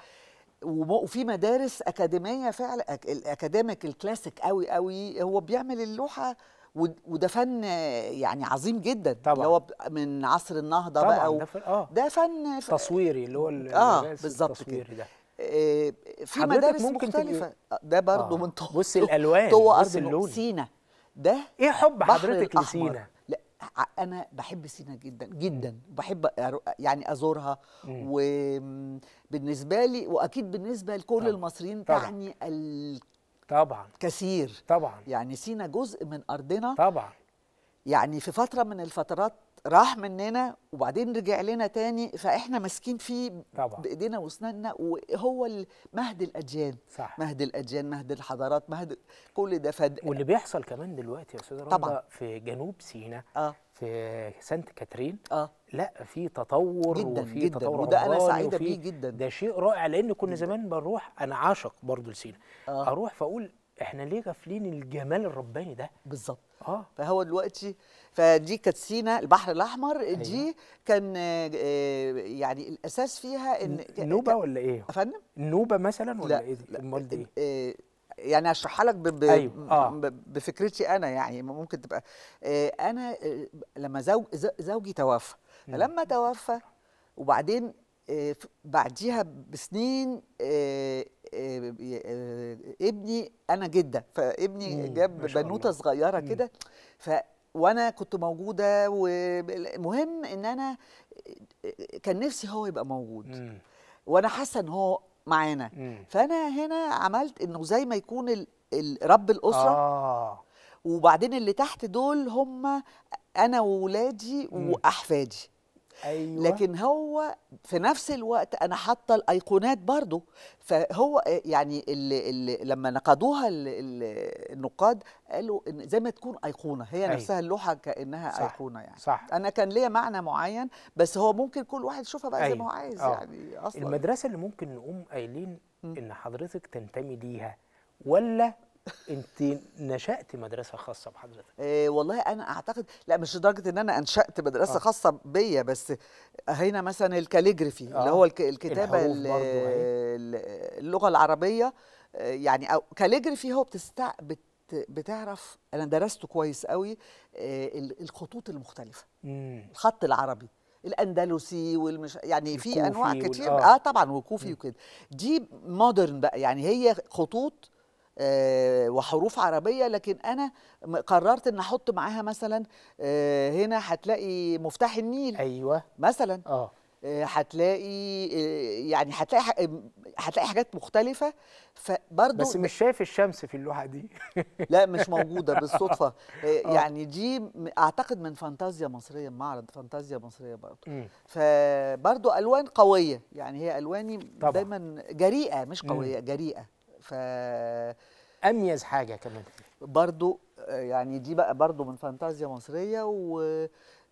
وفي مدارس اكاديميه فعلا الاكاديميك الكلاسيك قوي قوي هو بيعمل اللوحه وده فن يعني عظيم جدا طبعا اللي هو من عصر النهضه طبعا بقى و... ده, ف... آه. ده فن ف... تصويري اللي هو اه بالظبط التصويري ده آه، في مدارس ممكن مختلفه تجي... ده برضه آه. من طوق بص الالوان طوق بص اللون سينا ده ايه حب حضرتك لسينا؟ لا انا بحب سينا جدا جدا وبحب يعني ازورها وبالنسبه لي واكيد بالنسبه لكل طبعا. المصريين طبعا. تعني ال... طبعا كثير طبعا يعني سينا جزء من ارضنا طبعا يعني في فتره من الفترات راح مننا وبعدين رجع لنا تاني فاحنا ماسكين فيه طبعا. بايدينا واسناننا وهو مهد الاجيال صح. مهد الاجيال مهد الحضارات مهد كل ده فد واللي بيحصل كمان دلوقتي يا استاذ طبعا في جنوب سيناء آه. في سانت كاترين آه. لا في تطور جدا وفي جدا تطور وده انا سعيده بيه جدا ده شيء رائع لان كنا زمان بنروح انا عاشق برضه لسينا آه. اروح فاقول احنا ليه غافلين الجمال الرباني ده بالظبط اه فهو دلوقتي فدي كانت سينا البحر الاحمر دي أيوة. كان آه، يعني الاساس فيها ان نوبه ولا ايه؟ افندم؟ نوبه مثلا ولا لا ايه؟ امال دي آه، ايه؟ آه، يعني اشرحها لك أيوة. آه. بفكرتي انا يعني ممكن تبقى انا لما زوج زوجي توفى فلما توفى وبعدين آه، بعديها بسنين آه، آه، ابني انا جده فابني جاب بنوته صغيره كده ف وانا كنت موجوده والمهم ان انا كان نفسي هو يبقى موجود وانا حاسه ان هو معانا فانا هنا عملت انه زي ما يكون رب الاسره وبعدين اللي تحت دول هم انا وولادي واحفادي أيوة. لكن هو في نفس الوقت انا حاطه الايقونات برضه فهو يعني اللي اللي لما نقدوها النقاد قالوا إن زي ما تكون ايقونه هي أيوة. نفسها اللوحه كانها صح. ايقونه يعني صح. انا كان ليا معنى معين بس هو ممكن كل واحد يشوفها بقى أيوة. زي ما هو عايز أوه. يعني اصلا المدرسه اللي ممكن نقوم قايلين ان حضرتك تنتمي ليها ولا انت نشات مدرسه خاصه بحضرتك إيه والله انا اعتقد لا مش لدرجه ان انا انشات مدرسه آه. خاصه بيا بس هنا مثلا الكاليجرافي آه. اللي هو الكتابه أيوة. اللغه العربيه آه، يعني او كاليجرافي هو بتستع بت بتعرف انا درسته كويس قوي آه، الخطوط المختلفه مم. الخط العربي الاندلسي والمش يعني في انواع كتير وال... آه. اه طبعا وكوفي وكده دي مودرن بقى يعني هي خطوط آه، وحروف عربيه لكن انا قررت ان احط معاها مثلا آه، هنا هتلاقي مفتاح النيل ايوه مثلا اه, آه، هتلاقي يعني هتلاقي هتلاقي حاجات مختلفه فبرضه بس مش شايف الشمس في اللوحه دي (laughs) لا مش موجوده بالصدفه (laughs) يعني دي اعتقد من فانتازيا مصريه معرض فانتازيا مصريه برضه فبرضه الوان قويه يعني هي الواني طبعا. دايما جريئه مش قويه جريئه ف اميز حاجه كمان برضو آه، يعني دي بقى برضو من فانتازيا مصريه و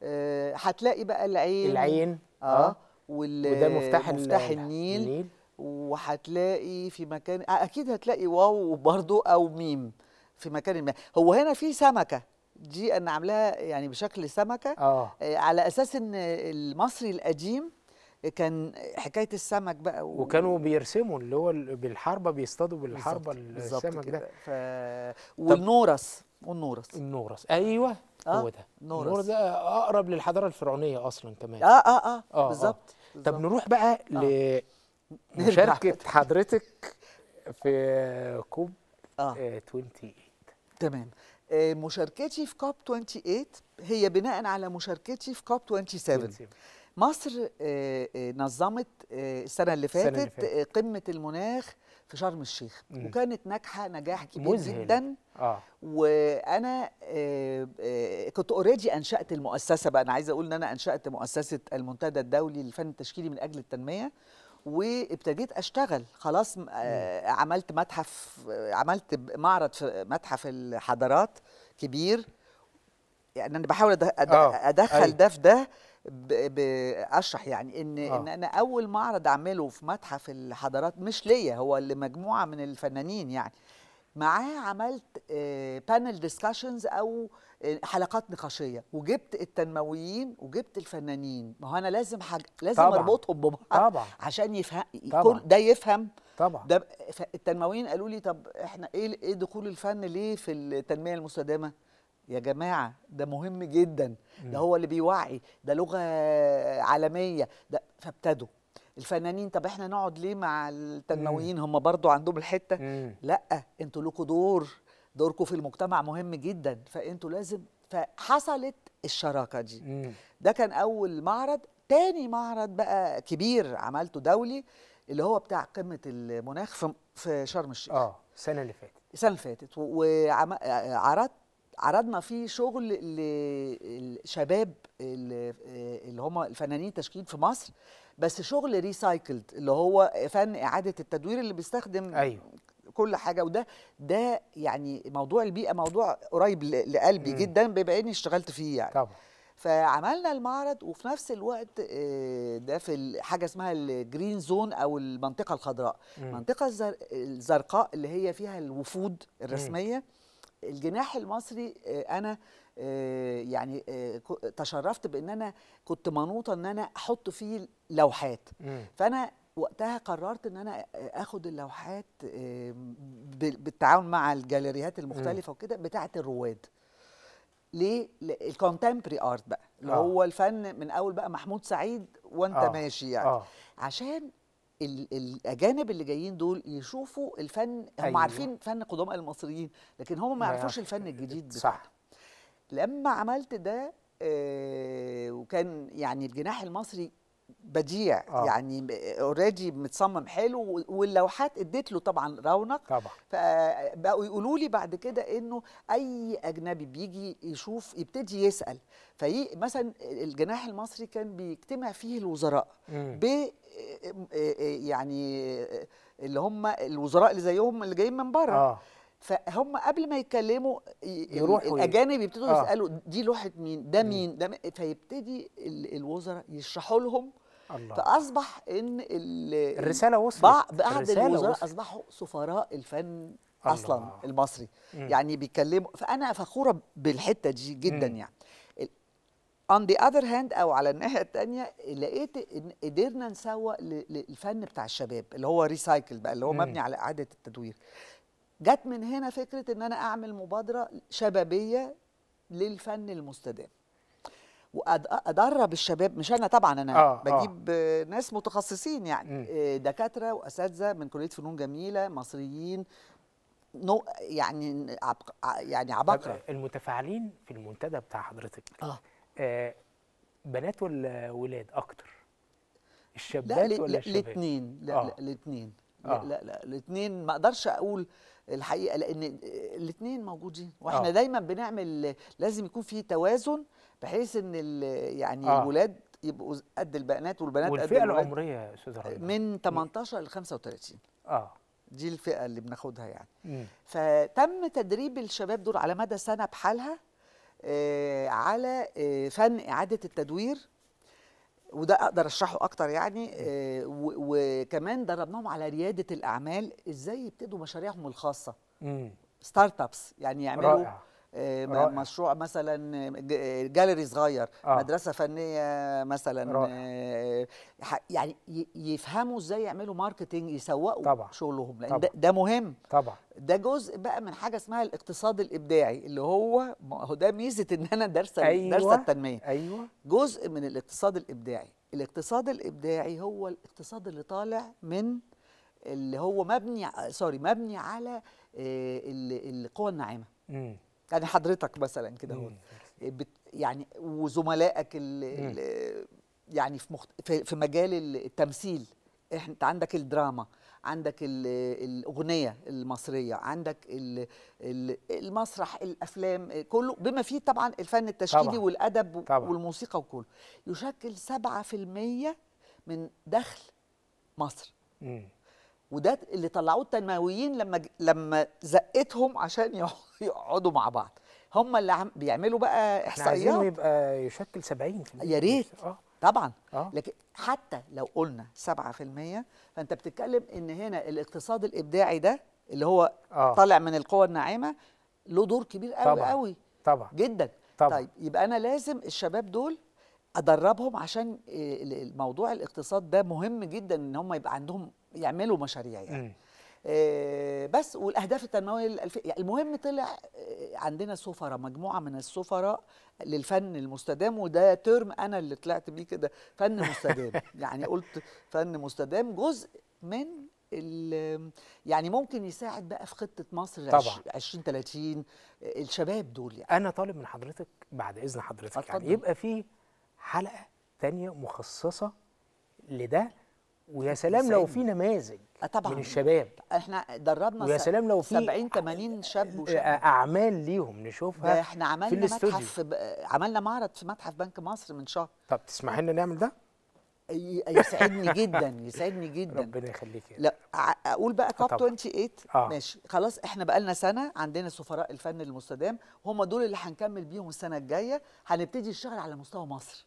آه، هتلاقي بقى العين العين اه, آه. وال... وده مفتاح مفتاح النيل, النيل. وهتلاقي في مكان آه، اكيد هتلاقي واو برضو او ميم في مكان ما هو هنا في سمكه دي انا عاملاها يعني بشكل سمكه آه. على اساس ان المصري القديم كان حكايه السمك بقى و... وكانوا بيرسموا اللي هو بالحربه بيصطادوا بالحربه بالزبط السمك كده. ده ف... والنورس والنورس النورس ايوه آه هو ده نورس. النورس ده اقرب للحضاره الفرعونيه اصلا كمان اه اه اه, آه, آه. بالظبط آه. طب نروح بقى آه. لمشاركه حضرتك في كوب آه. 28 آه، تمام آه، مشاركتي في كوب 28 هي بناء على مشاركتي في كوب 27 مصر آه، آه، نظمت آه، السنه اللي فاتت, اللي قمه المناخ في شرم الشيخ م. وكانت ناجحه نجاح كبير مزهل. جدا آه. وانا كنت اوريدي انشات المؤسسه بقى انا عايزه اقول ان انا انشات مؤسسه المنتدى الدولي للفن التشكيلي من اجل التنميه وابتديت اشتغل خلاص عملت متحف عملت معرض في متحف الحضارات كبير يعني انا بحاول ادخل أيوه. ده في ده بأشرح يعني ان آه. ان انا اول معرض اعمله في متحف الحضارات مش ليا هو لمجموعه من الفنانين يعني معاه عملت بانل آه، ديسكشنز او آه، حلقات نقاشيه وجبت التنمويين وجبت الفنانين ما هو انا لازم حاج... لازم طبعا. اربطهم ببعض طبعا. عشان يفهم طبعا. ده يفهم طبعا ده التنمويين قالوا لي طب احنا ايه ايه دخول الفن ليه في التنميه المستدامه يا جماعه ده مهم جدا ده هو اللي بيوعي ده لغه عالميه ده فابتدوا الفنانين طب احنا نقعد ليه مع التنمويين هم برضو عندهم الحته لا انتوا لكم دور دوركم في المجتمع مهم جدا فانتوا لازم فحصلت الشراكه دي ده كان اول معرض تاني معرض بقى كبير عملته دولي اللي هو بتاع قمه المناخ في شرم الشيخ اه السنه اللي فاتت السنه اللي فاتت وعرضت عرضنا فيه شغل للشباب آه، اللي هم الفنانين تشكيل في مصر بس شغل ريسايكلد اللي هو فن اعاده التدوير اللي بيستخدم أيوه. كل حاجه وده ده يعني موضوع البيئه موضوع قريب لقلبي م. جدا بما اني اشتغلت فيه يعني طبعا فعملنا المعرض وفي نفس الوقت آه، ده في حاجه اسمها الجرين زون او المنطقه الخضراء المنطقه الزرقاء اللي هي فيها الوفود الرسميه م. الجناح المصري آه، انا آه، يعني آه، تشرفت بان انا كنت منوطه ان انا احط فيه لوحات فانا وقتها قررت ان انا اخد اللوحات بالتعاون مع الجاليريات المختلفه وكده بتاعه الرواد ليه الكونتمبري ارت بقى اللي هو الفن من اول بقى محمود سعيد وانت آه. ماشي يعني آه. عشان الاجانب اللي جايين دول يشوفوا الفن هم أيوة. عارفين فن قدماء المصريين لكن هم ما يعرفوش الفن الجديد بتاعهم صح لما عملت ده آه وكان يعني الجناح المصري بديع آه. يعني اوريدي متصمم حلو واللوحات اديت له طبعا رونق طبعا فبقوا يقولوا لي بعد كده انه اي اجنبي بيجي يشوف يبتدي يسال فمثلا مثلا الجناح المصري كان بيجتمع فيه الوزراء ب يعني اللي هم الوزراء اللي زيهم اللي جايين من بره آه. فهم قبل ما يتكلموا يروحوا الاجانب يبتدوا آه. يسالوا دي لوحه مين ده مين ده فيبتدي الوزراء يشرحوا لهم الله. فاصبح ان الرساله وصلت بعض الوزراء وصلت. اصبحوا سفراء الفن اصلا المصري مم. يعني بيتكلموا فانا فخوره بالحته دي جدا مم. يعني اون ذا اذر هاند او على الناحيه الثانيه لقيت ان قدرنا نسوق للفن بتاع الشباب اللي هو ريسايكل بقى اللي هو مبني على اعاده التدوير جت من هنا فكره ان انا اعمل مبادره شبابيه للفن المستدام وادرب الشباب مش انا طبعا انا آه, آه. بجيب آه. ناس متخصصين يعني آه، دكاتره واساتذه من كليه فنون جميله مصريين نو يعني عبق يعني عباقره المتفاعلين في المنتدى بتاع حضرتك آه. آه، بنات ولا ولاد اكتر الشابات ولا الشباب الاثنين آه. آه. لا لا الاثنين لا لا الاثنين ما اقدرش اقول الحقيقه لان الاثنين موجودين واحنا آه. دايما بنعمل لازم يكون في توازن بحيث ان يعني آه. الولاد يبقوا قد البنات والبنات قد الفئه والفئه العمريه يا استاذ من 18 ل 35 اه دي الفئه اللي بناخدها يعني مم. فتم تدريب الشباب دول على مدى سنه بحالها آه، على آه، فن اعاده التدوير وده اقدر اشرحه اكتر يعني آه، وكمان دربناهم على رياده الاعمال ازاي يبتدوا مشاريعهم الخاصه ستارت ابس يعني يعملوا رائع. آه، مشروع مثلا آه، جاليري صغير آه. مدرسه فنيه مثلا رائع. آه، يعني يفهموا ازاي يعملوا ماركتنج يسوقوا طبعا. شغلهم لان طبعا. ده مهم طبعا ده جزء بقى من حاجه اسمها الاقتصاد الابداعي اللي هو هو ده ميزه ان انا دارسه أيوة. دارسه التنميه ايوه جزء من الاقتصاد الابداعي الاقتصاد الابداعي هو الاقتصاد اللي طالع من اللي هو مبني سوري مبني على القوى الناعمه يعني حضرتك مثلا كده هو يعني وزملائك اللي يعني في, مخت... في في مجال التمثيل انت عندك الدراما عندك الاغنيه المصريه عندك الـ المسرح الافلام كله بما فيه طبعا الفن التشكيلي طبعا. والادب طبعا. والموسيقى وكله يشكل 7% من دخل مصر مم. وده اللي طلعوه التنمويين لما لما زقتهم عشان (laughs) يقعدوا مع بعض هم اللي عم بيعملوا بقى احصائيات عايزينه يبقى يشكل 70 يا ريت آه. طبعا آه. لكن حتى لو قلنا 7% فانت بتتكلم ان هنا الاقتصاد الابداعي ده اللي هو آه. طالع من القوى الناعمه له دور كبير قوي طبعًا. قوي طبعا جدا طبعا. طيب يبقى انا لازم الشباب دول ادربهم عشان آه، الموضوع الاقتصاد ده مهم جدا ان هم يبقى عندهم يعملوا مشاريع يعني آه، بس والاهداف التنمويه للألف... يعني المهم طلع آه، عندنا سفراء مجموعه من السفراء للفن المستدام وده ترم انا اللي طلعت بيه كده فن مستدام (laughs) يعني قلت فن مستدام جزء من يعني ممكن يساعد بقى في خطه مصر طبعا 30 آه، الشباب دول يعني انا طالب من حضرتك بعد اذن حضرتك يعني يبقى في حلقه ثانيه مخصصه لده ويا سلام لو في نماذج آه، طبعا من الشباب احنا دربنا ويا سلام لو في 70 80 شاب آه، وشاب آه، اعمال ليهم نشوفها احنا عملنا في متحف ب... عملنا معرض في متحف بنك مصر من شهر طب تسمح لنا نعمل ده؟ يسعدني جدا يسعدني جدا ربنا يخليك لا اقول بقى كاب 28 آه. ماشي خلاص احنا بقى لنا سنه عندنا سفراء الفن المستدام هم دول اللي هنكمل بيهم السنه الجايه هنبتدي الشغل على مستوى مصر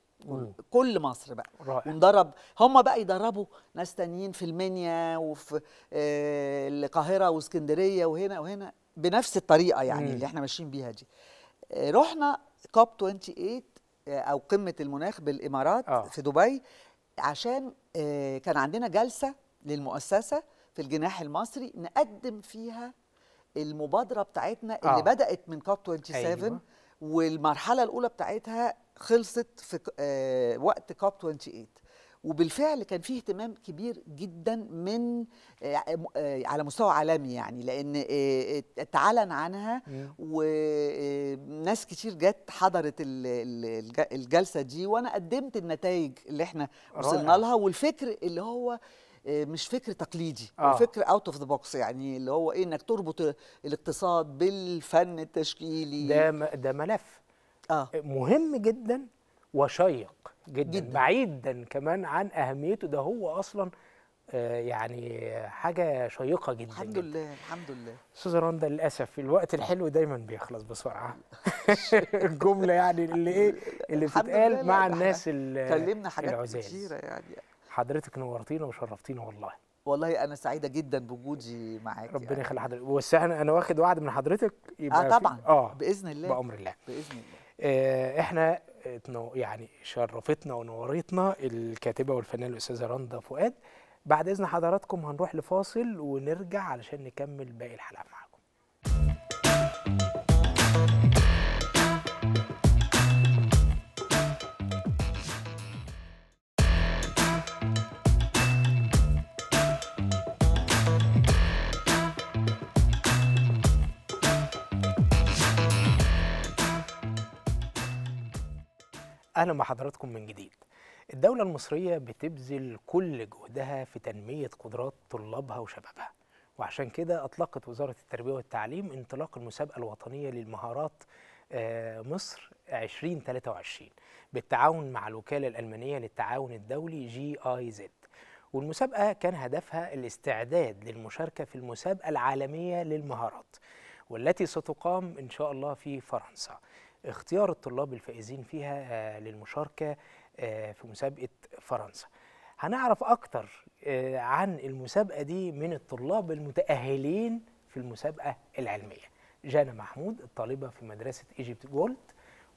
كل مصر بقى رائع. وندرب هم بقى يدربوا ناس تانيين في المنيا وفي آه، القاهره واسكندريه وهنا وهنا بنفس الطريقه يعني مم. اللي احنا ماشيين بيها دي آه، رحنا كوب 28 آه، او قمه المناخ بالامارات آه. في دبي عشان كان عندنا جلسه للمؤسسه في الجناح المصري نقدم فيها المبادره بتاعتنا اللي آه. بدات من كوب 27 أيوة. والمرحله الاولى بتاعتها خلصت في آه، وقت كاب 28 وبالفعل كان فيه اهتمام كبير جدا من آه، آه، على مستوى عالمي يعني لان اتعلن عنها وناس كتير جت حضرت الجلسه دي وانا قدمت النتائج اللي احنا وصلنا لها والفكر اللي هو آه، مش فكر تقليدي آه. فكر اوت اوف ذا بوكس يعني اللي هو ايه انك تربط الاقتصاد بالفن التشكيلي ده ده ملف آه. مهم جدا وشيق جدا, جداً. بعيدا كمان عن اهميته ده هو اصلا آه، يعني حاجه شيقه جدا الحمد لله الحمد لله استاذه رندا للاسف الوقت الحلو دايما بيخلص بسرعه (laughs) (laughs) الجمله يعني اللي ايه اللي بتتقال مع الناس اتكلمنا حاجات كتيره يعني حضرتك نورتينا وشرفتينا والله والله انا سعيده جدا بوجودي معاك ربنا يخلي يعني. حضرتك بس انا انا واخد وعد من حضرتك يبقى اه طبعا اه باذن الله بامر الله باذن الله آه احنا يعني شرفتنا ونورتنا الكاتبه والفنانه الاستاذه رندا فؤاد بعد اذن حضراتكم هنروح لفاصل ونرجع علشان نكمل باقي الحلقه معاكم أهلا بحضراتكم من جديد الدولة المصرية بتبذل كل جهدها في تنمية قدرات طلابها وشبابها وعشان كده أطلقت وزارة التربية والتعليم انطلاق المسابقة الوطنية للمهارات آه، مصر 2023 بالتعاون مع الوكالة الألمانية للتعاون الدولي جي آي زد والمسابقة كان هدفها الاستعداد للمشاركة في المسابقة العالمية للمهارات والتي ستقام إن شاء الله في فرنسا اختيار الطلاب الفائزين فيها آه، للمشاركة آه، في مسابقة فرنسا هنعرف أكتر آه، عن المسابقة دي من الطلاب المتأهلين في المسابقة العلمية جانا محمود الطالبة في مدرسة ايجيبت جولد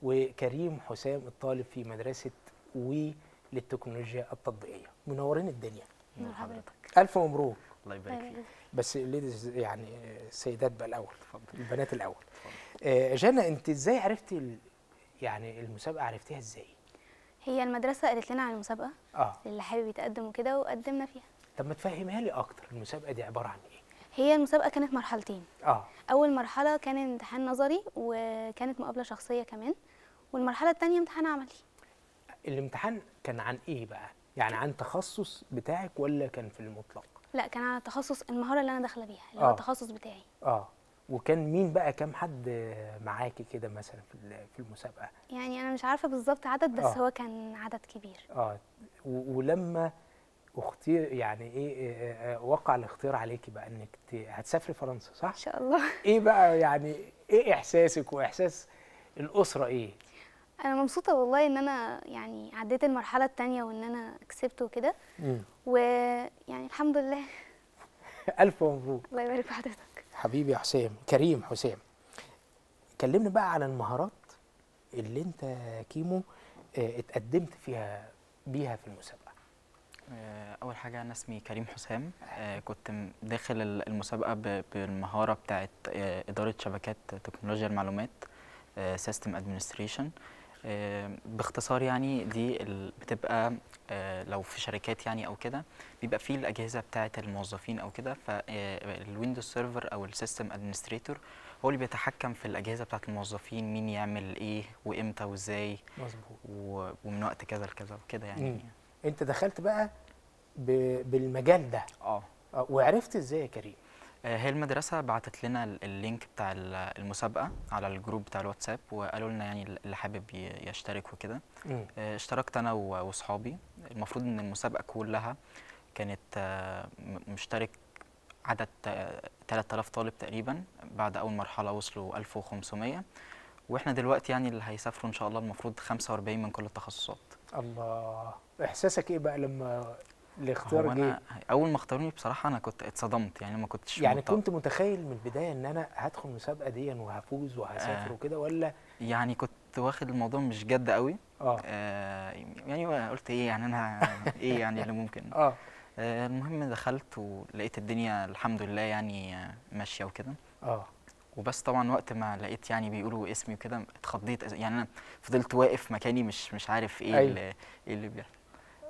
وكريم حسام الطالب في مدرسة وي للتكنولوجيا التطبيقية منورين الدنيا نور حضرتك ألف مبروك الله يبارك فيك بس ليديز يعني السيدات بقى الأول البنات الأول اتفضل آه، جانا انت ازاي عرفتي يعني المسابقه عرفتيها ازاي هي المدرسه قالت لنا عن المسابقه اه اللي حابب يتقدم وكده وقدمنا فيها طب ما تفهمها لي اكتر المسابقه دي عباره عن ايه هي المسابقه كانت مرحلتين اه اول مرحله كان امتحان نظري وكانت مقابله شخصيه كمان والمرحله الثانيه امتحان عملي الامتحان كان عن ايه بقى يعني عن تخصص بتاعك ولا كان في المطلق لا كان عن تخصص المهاره اللي انا داخله بيها اللي هو آه. التخصص بتاعي اه وكان مين بقى كام حد معاكي كده مثلا في المسابقه يعني انا مش عارفه بالظبط عدد بس آه. هو كان عدد كبير اه ولما اختير يعني إيه،, إيه،, إيه،, ايه وقع الاختيار عليكي بقى انك هتسافري فرنسا صح ان شاء الله ايه بقى يعني ايه احساسك واحساس الاسره ايه انا مبسوطه والله ان انا يعني عديت المرحله الثانيه وان انا كسبت وكده ويعني الحمد لله (laughs) الف مبروك الله يبارك في حضرتك حبيبي حسام كريم حسام كلمنا بقى على المهارات اللي انت كيمو آه، اتقدمت فيها بيها في المسابقه آه، اول حاجه انا اسمي كريم حسام آه، كنت داخل المسابقه بالمهاره بتاعه اداره شبكات تكنولوجيا المعلومات سيستم ادمنستريشن آه، باختصار يعني دي بتبقى آه، لو في شركات يعني او كده بيبقى فيه الاجهزه بتاعه الموظفين او كده فالويندوز آه، سيرفر او السيستم ادمنستريتور هو اللي بيتحكم في الاجهزه بتاعه الموظفين مين يعمل ايه وامتى وازاي مظبوط ومن وقت كذا لكذا وكده يعني مم. انت دخلت بقى بالمجال ده اه وعرفت ازاي يا كريم آه، هي المدرسة بعتت لنا اللينك بتاع المسابقة على الجروب بتاع الواتساب وقالوا لنا يعني اللي حابب يشترك وكده آه، اشتركت أنا وصحابي المفروض إن المسابقة كلها كانت آه، مشترك عدد 3000 طالب تقريبا بعد أول مرحلة وصلوا 1500 واحنا دلوقتي يعني اللي هيسافروا ان شاء الله المفروض 45 من كل التخصصات الله احساسك ايه بقى لما اللي اختار هو أنا اول ما اختاروني بصراحه انا كنت اتصدمت يعني ما كنتش يعني مطلع. كنت متخيل من البدايه ان انا هدخل المسابقه دي وهفوز وهسافر آه وكده ولا يعني كنت واخد الموضوع مش جد قوي آه. آه يعني قلت ايه يعني انا (laughs) ايه يعني اللي ممكن آه. آه المهم دخلت ولقيت الدنيا الحمد لله يعني ماشيه وكده اه وبس طبعا وقت ما لقيت يعني بيقولوا اسمي وكده اتخضيت يعني انا فضلت واقف مكاني مش مش عارف ايه أيوه. اللي, إيه اللي بيحصل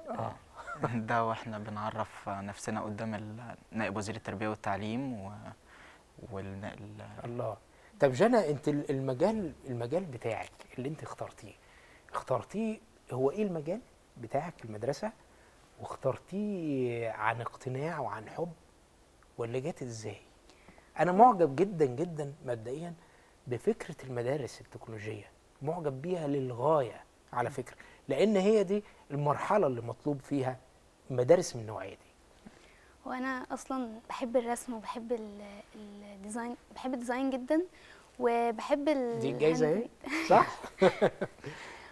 آه. آه. (laughs) ده واحنا بنعرف نفسنا قدام نائب وزير التربيه والتعليم و والنقل الله طب جنى انت المجال المجال بتاعك اللي انت اخترتيه اخترتيه هو ايه المجال بتاعك في المدرسه واخترتيه عن اقتناع وعن حب ولا جت ازاي انا معجب جدا جدا مبدئيا بفكره المدارس التكنولوجيه معجب بيها للغايه على فكره لان هي دي المرحله اللي مطلوب فيها مدارس من النوعيه دي وانا اصلا بحب الرسم وبحب الديزاين بحب الديزاين جدا وبحب ال دي جايزه ايه صح (laughs)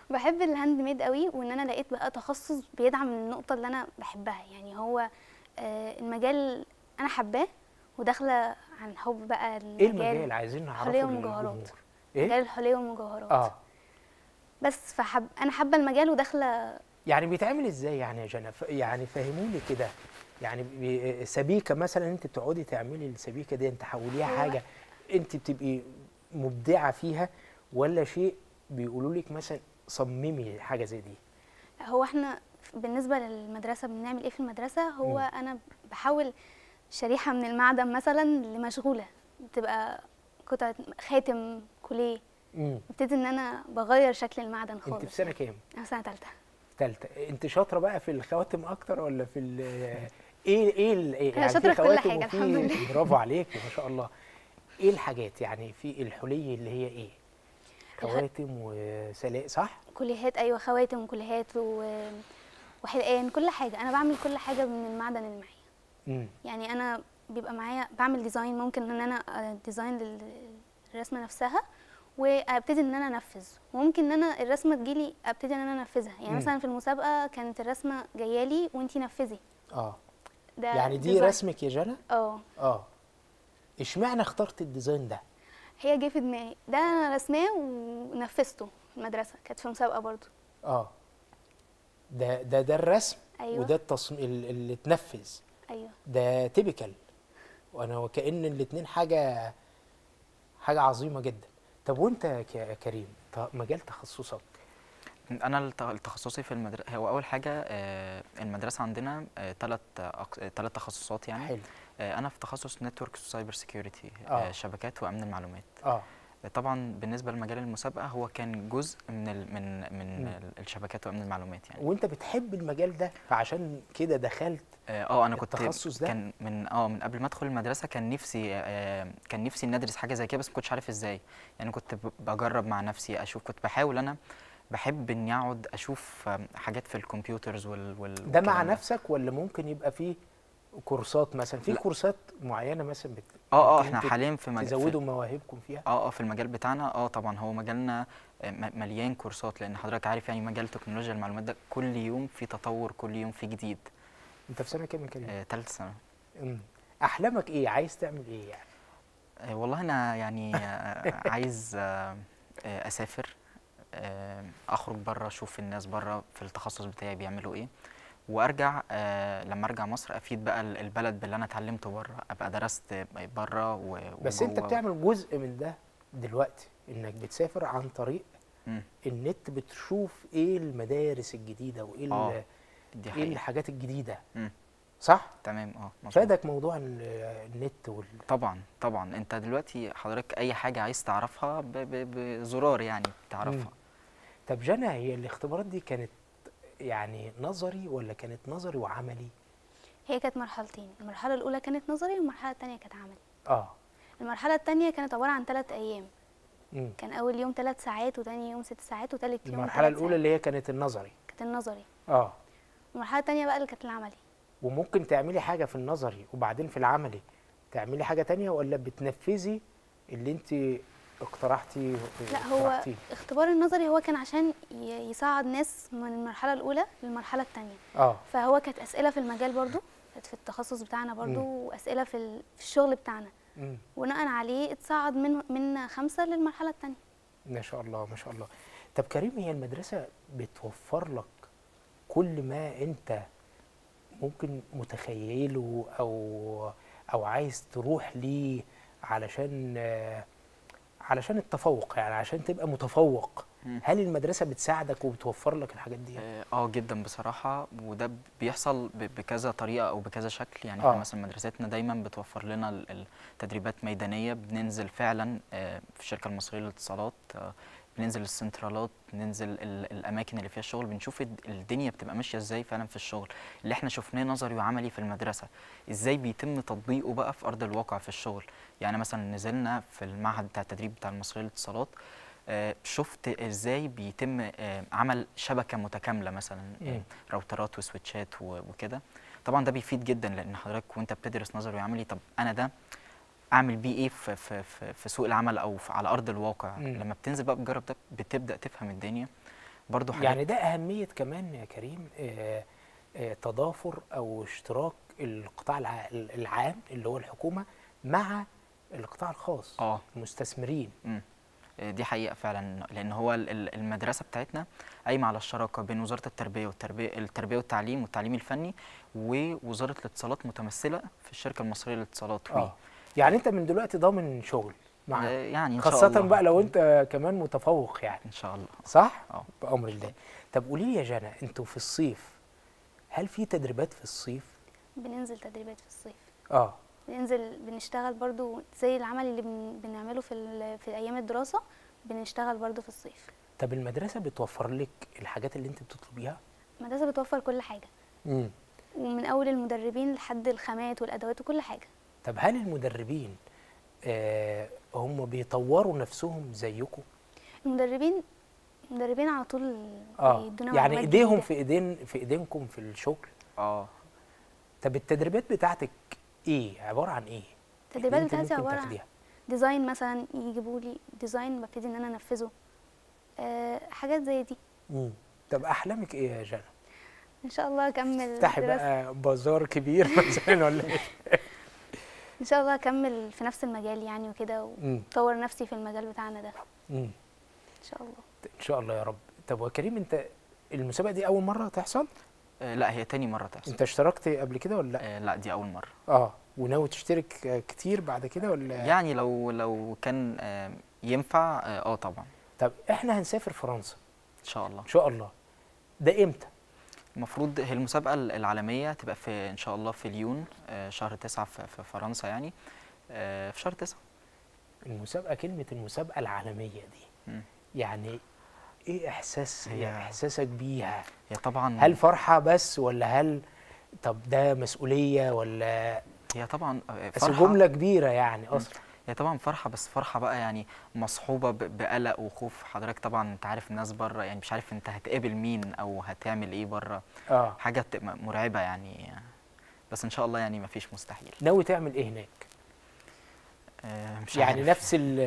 بحب الهاند ميد قوي وان انا لقيت بقى تخصص بيدعم النقطه اللي انا بحبها يعني هو آه، المجال انا حباه وداخله عن حب بقى إيه المجال ايه المجال عايزين نعرفه الحليه والمجوهرات إيه؟ مجال الحليه والمجوهرات اه بس فحب انا حابه المجال وداخله يعني بيتعمل ازاي يعني يا جنى يعني فهموني كده يعني آه، سبيكه مثلا انت بتقعدي تعملي السبيكه دي انت تحوليها أيوة. حاجه انت بتبقي مبدعه فيها ولا شيء بيقولوا لك مثلا صممي حاجه زي دي هو احنا بالنسبه للمدرسه بنعمل ايه في المدرسه هو م. انا بحاول شريحه من المعدن مثلا لمشغوله بتبقى قطعه خاتم كليه ابتديت ان انا بغير شكل المعدن خالص انت في سنه كام انا سنه ثالثه الثالثه انت شاطره بقى في الخواتم اكتر ولا في الـ ايه ايه ال ايه يعني شاطره في كل حاجه الحمد لله برافو عليك ما شاء الله ايه الحاجات يعني في الحلي اللي هي ايه خواتم وسلاق صح كليهات ايوه خواتم وكليهات وحلقان كل حاجه انا بعمل كل حاجه من المعدن اللي معايا يعني انا بيبقى معايا بعمل ديزاين ممكن ان انا ديزاين آه، للرسمه نفسها وابتدي ان انا انفذ وممكن ان انا الرسمه تجيلي ابتدي ان انا انفذها يعني م. مثلا في المسابقه كانت الرسمه جايه لي وانتي نفذي اه ده يعني دي ديزاين. رسمك يا جنى اه اه اشمعنى اخترت الديزاين ده هي جه في دماغي ده انا رسماه ونفذته في المدرسه كانت في مسابقه برضو اه ده ده ده الرسم أيوة. وده التصميم اللي اتنفذ ايوه ده تيبيكال وانا وكان الاثنين حاجه حاجه عظيمه جدا طب وانت يا كريم مجال تخصصك انا تخصصي في المدرسه هو اول حاجه آه، المدرسه عندنا ثلاث آه، ثلاث تخصصات يعني حلو. آه، انا في تخصص نتورك سايبر سيكيورتي شبكات وامن المعلومات اه طبعا بالنسبه لمجال المسابقه هو كان جزء من ال من من م. الشبكات وامن المعلومات يعني وانت بتحب المجال ده فعشان كده دخلت آه،, اه انا كنت التخصص ده كان من اه من قبل ما ادخل المدرسه كان نفسي آه, آه، كان نفسي ندرس ادرس حاجه زي كده بس ما كنتش عارف ازاي يعني كنت بجرب مع نفسي اشوف كنت بحاول انا بحب اني اقعد اشوف حاجات في الكمبيوترز وال, وال ده مع نفسك ولا ممكن يبقى فيه كورسات مثلا في كورسات معينه مثلا بت... اه اه احنا حاليا في مجال تزودوا في... مواهبكم فيها اه اه في المجال بتاعنا اه طبعا هو مجالنا آه، مليان كورسات لان حضرتك عارف يعني مجال تكنولوجيا المعلومات ده كل يوم في تطور كل يوم في جديد انت في سنه كام كريم؟ آه ثالث سنه امم احلامك ايه عايز تعمل ايه يعني آه، والله انا يعني آه، (laughs) عايز اسافر اخرج بره اشوف الناس بره في التخصص بتاعي بيعملوا ايه وارجع آه لما ارجع مصر افيد بقى البلد باللي انا اتعلمته بره ابقى درست بره و... بس انت بتعمل جزء من ده دلوقتي انك بتسافر عن طريق مم. النت بتشوف ايه المدارس الجديده وايه آه. دي إيه حقيقة. ايه الحاجات الجديده مم. صح تمام اه فادك موضوع النت وال طبعا طبعا انت دلوقتي حضرتك اي حاجه عايز تعرفها بزرار يعني بتعرفها مم. طب جنى هي الاختبارات دي كانت يعني نظري ولا كانت نظري وعملي؟ هي كانت مرحلتين، المرحلة الأولى كانت نظري والمرحلة الثانية كانت عملي. اه المرحلة الثانية كانت عبارة عن ثلاث أيام. مم. كان أول يوم ثلاث ساعات وثاني يوم ست ساعات وثالث يوم المرحلة الأولى اللي هي كانت النظري كانت النظري اه المرحلة الثانية بقى اللي كانت العملي وممكن تعملي حاجة في النظري وبعدين في العملي تعملي حاجة ثانيه ولا بتنفذي اللي أنت اقترحتي لا هو اختبار النظري هو كان عشان يصعد ناس من المرحله الاولى للمرحله الثانيه اه فهو كانت اسئله في المجال برضو كانت في التخصص بتاعنا برضو م. واسئله في الشغل بتاعنا بناء عليه اتصعد من من خمسه للمرحله الثانيه ما شاء الله ما شاء الله طب كريم هي المدرسه بتوفر لك كل ما انت ممكن متخيله او او عايز تروح ليه علشان آه علشان التفوق يعني عشان تبقى متفوق هل المدرسه بتساعدك وبتوفر لك الحاجات دي اه, آه، جدا بصراحه وده بيحصل بكذا طريقه او بكذا شكل يعني آه. احنا مثلا مدرستنا دايما بتوفر لنا التدريبات ميدانيه بننزل فعلا آه، في الشركه المصريه للاتصالات آه، بننزل السنترالات بننزل الاماكن اللي فيها الشغل بنشوف الدنيا بتبقى ماشيه ازاي فعلا في الشغل اللي احنا شفناه نظري وعملي في المدرسه ازاي بيتم تطبيقه بقى في ارض الواقع في الشغل يعني مثلا نزلنا في المعهد بتاع التدريب بتاع المصريه للاتصالات آه، شفت ازاي بيتم آه، عمل شبكه متكامله مثلا آه، راوترات وسويتشات وكده طبعا ده بيفيد جدا لان حضرتك وانت بتدرس نظري وعملي طب انا ده اعمل بيه ايه في في في سوق العمل او في على ارض الواقع م. لما بتنزل بقى بتجرب ده بتبدا تفهم الدنيا برضو حاجات يعني ده اهميه كمان يا كريم آه، آه، تضافر او اشتراك القطاع العام اللي هو الحكومه مع القطاع الخاص اه المستثمرين م. آه، دي حقيقه فعلا لان هو المدرسه بتاعتنا قايمه على الشراكه بين وزاره التربيه والتربيه التربيه والتعليم والتعليم الفني ووزاره الاتصالات متمثله في الشركه المصريه للاتصالات آه. يعني انت من دلوقتي ضامن شغل مع آه، يعني إن شاء خاصة الله. بقى لو انت كمان متفوق يعني ان شاء الله صح؟ اه بامر الله طب قولي لي يا جانا انتوا في الصيف هل في تدريبات في الصيف؟ بننزل تدريبات في الصيف اه بننزل بنشتغل برضو زي العمل اللي بنعمله في في ايام الدراسه بنشتغل برضو في الصيف طب المدرسه بتوفر لك الحاجات اللي انت بتطلبيها؟ المدرسه بتوفر كل حاجه امم ومن اول المدربين لحد الخامات والادوات وكل حاجه طب هل المدربين آه، هم بيطوروا نفسهم زيكم المدربين المدربين على طول آه. يعني ايديهم في ايدين في ايدينكم في الشغل اه طب التدريبات بتاعتك ايه عباره عن ايه التدريبات بتاعتي عباره عن ديزاين مثلا يجيبوا لي ديزاين ببتدي ان انا انفذه أه حاجات زي دي امم طب احلامك ايه يا جنى ان شاء الله اكمل افتحي بقى بازار كبير مثلا ولا ايه ان شاء الله اكمل في نفس المجال يعني وكده واطور نفسي في المجال بتاعنا ده مم. ان شاء الله ان شاء الله يا رب طب وكريم انت المسابقه دي اول مره تحصل آه لا هي تاني مره تحصل انت اشتركت قبل كده ولا لا آه لا دي اول مره اه وناوي تشترك كتير بعد كده ولا يعني لو لو كان آه ينفع اه, آه، طبعا طب احنا هنسافر فرنسا ان شاء الله ان شاء الله ده امتى المفروض هي المسابقه العالميه تبقى في ان شاء الله في ليون آه، شهر 9 في فرنسا يعني آه، في شهر 9 المسابقه كلمه المسابقه العالميه دي م. يعني ايه احساس هي احساسك بيها هي طبعا هل فرحه بس ولا هل طب ده مسؤوليه ولا هي طبعا آه، فرحه بس جمله كبيره يعني اصلا هي طبعا فرحه بس فرحه بقى يعني مصحوبه بقلق وخوف حضرتك طبعا انت عارف الناس بره يعني مش عارف انت هتقابل مين او هتعمل ايه بره آه. حاجه مرعبه يعني بس ان شاء الله يعني ما فيش مستحيل ناوي تعمل ايه هناك آه مش يعني عارف. نفس الـ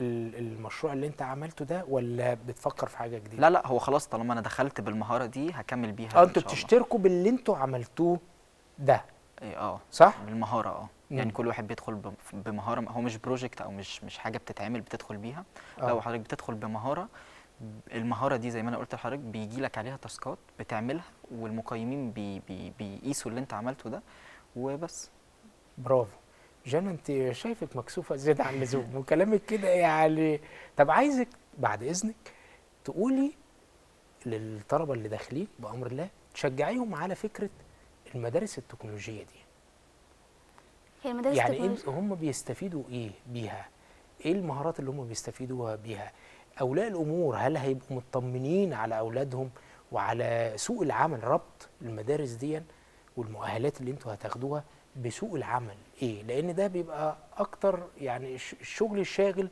الـ المشروع اللي انت عملته ده ولا بتفكر في حاجه جديده لا لا هو خلاص طالما انا دخلت بالمهاره دي هكمل بيها اه انتوا بتشتركوا باللي انتوا عملتوه ده ايه اه صح بالمهاره اه يعني كل واحد بيدخل بمهاره هو مش بروجكت او مش مش حاجه بتتعمل بتدخل بيها أوه. لو حضرتك بتدخل بمهاره المهاره دي زي ما انا قلت لحضرتك بيجي لك عليها تاسكات بتعملها والمقيمين بي بي بيقيسوا اللي انت عملته ده وبس برافو جانا انت شايفك مكسوفه زياده عن اللزوم وكلامك كده يعني طب عايزك بعد اذنك تقولي للطلبه اللي داخلين بامر الله تشجعيهم على فكره المدارس التكنولوجيه دي هي المدارس يعني إيه هم بيستفيدوا ايه بيها ايه المهارات اللي هم بيستفيدوها بيها اولياء الامور هل هيبقوا مطمنين على اولادهم وعلى سوق العمل ربط المدارس دي والمؤهلات اللي انتوا هتاخدوها بسوق العمل ايه لان ده بيبقى اكتر يعني الشغل الشاغل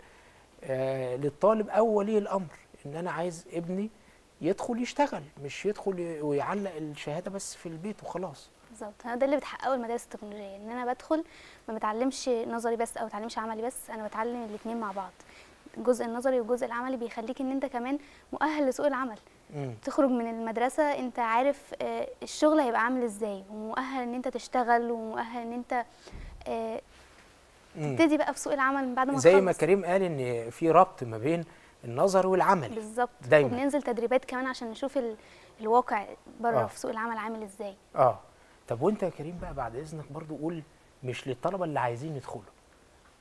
آه للطالب او ولي الامر ان انا عايز ابني يدخل يشتغل مش يدخل ويعلق الشهاده بس في البيت وخلاص بالظبط انا ده اللي بتحققه المدارس التكنولوجيه ان انا بدخل ما بتعلمش نظري بس او بتعلمش عملي بس انا بتعلم الاثنين مع بعض الجزء النظري والجزء العملي بيخليك ان انت كمان مؤهل لسوق العمل مم. تخرج من المدرسه انت عارف آه، الشغل هيبقى عامل ازاي ومؤهل ان انت تشتغل ومؤهل ان انت آه، تبتدي بقى في سوق العمل من بعد ما زي ما كريم قال ان في ربط ما بين النظر والعمل بالظبط دايما وبننزل تدريبات كمان عشان نشوف الواقع بره آه. في سوق العمل عامل ازاي اه طب وانت يا كريم بقى بعد اذنك برضو قول مش للطلبه اللي عايزين يدخلوا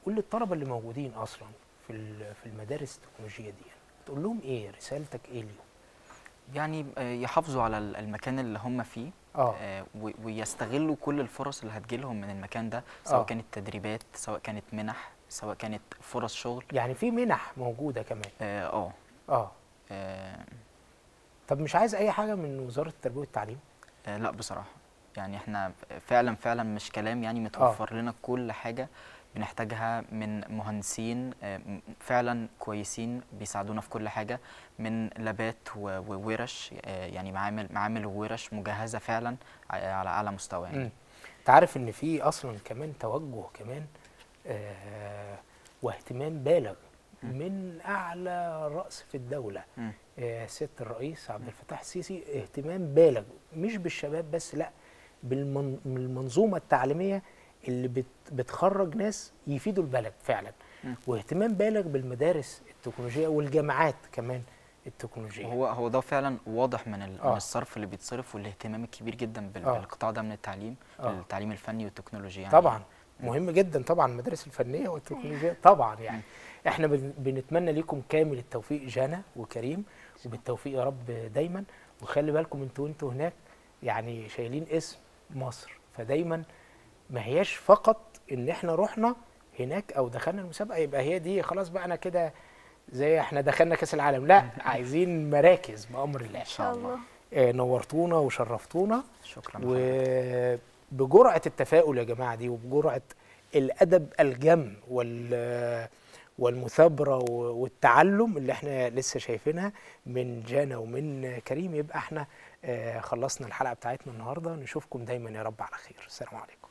قول للطلبه اللي موجودين اصلا في في المدارس التكنولوجيه دي يعني، تقول لهم ايه رسالتك ايه اليوم يعني آه، يحافظوا على المكان اللي هم فيه أوه. آه, آه، ويستغلوا كل الفرص اللي هتجيلهم من المكان ده آه. سواء أوه. كانت تدريبات سواء كانت منح سواء كانت فرص شغل يعني في منح موجوده كمان اه اه, آه. آه. طب مش عايز اي حاجه من وزاره التربيه والتعليم آه لا بصراحه يعني احنا فعلا فعلا مش كلام يعني متوفر آه. لنا كل حاجه بنحتاجها من مهندسين آه، فعلا كويسين بيساعدونا في كل حاجه من لابات وورش آه، يعني معامل معامل وورش مجهزه فعلا على اعلى مستوى يعني انت عارف ان في اصلا كمان توجه كمان آه واهتمام بالغ من اعلى راس في الدوله آه سياده الرئيس عبد الفتاح السيسي اهتمام بالغ مش بالشباب بس لا بالمنظومه التعليميه اللي بتخرج ناس يفيدوا البلد فعلا واهتمام بالغ بالمدارس التكنولوجيه والجامعات كمان التكنولوجيه هو هو ده فعلا واضح من آه. الصرف اللي بيتصرف والاهتمام الكبير جدا آه. بالقطاع ده من التعليم آه. التعليم الفني والتكنولوجيا يعني طبعا مهم جدا طبعا المدارس الفنيه والتكنولوجيا طبعا يعني احنا بنتمنى لكم كامل التوفيق جانا وكريم وبالتوفيق يا رب دايما وخلي بالكم انتوا انتوا هناك يعني شايلين اسم مصر فدايما ما هياش فقط ان احنا رحنا هناك او دخلنا المسابقه يبقى هي دي خلاص بقى انا كده زي احنا دخلنا كاس العالم لا (laughs) عايزين مراكز بامر الله ان شاء الله آه، نورتونا وشرفتونا شكرا وبجرعه التفاؤل يا جماعه دي وبجرعه الادب الجم وال والمثابره والتعلم اللي احنا لسه شايفينها من جانا ومن كريم يبقى احنا آه، خلصنا الحلقه بتاعتنا النهارده نشوفكم دايما يا رب على خير السلام عليكم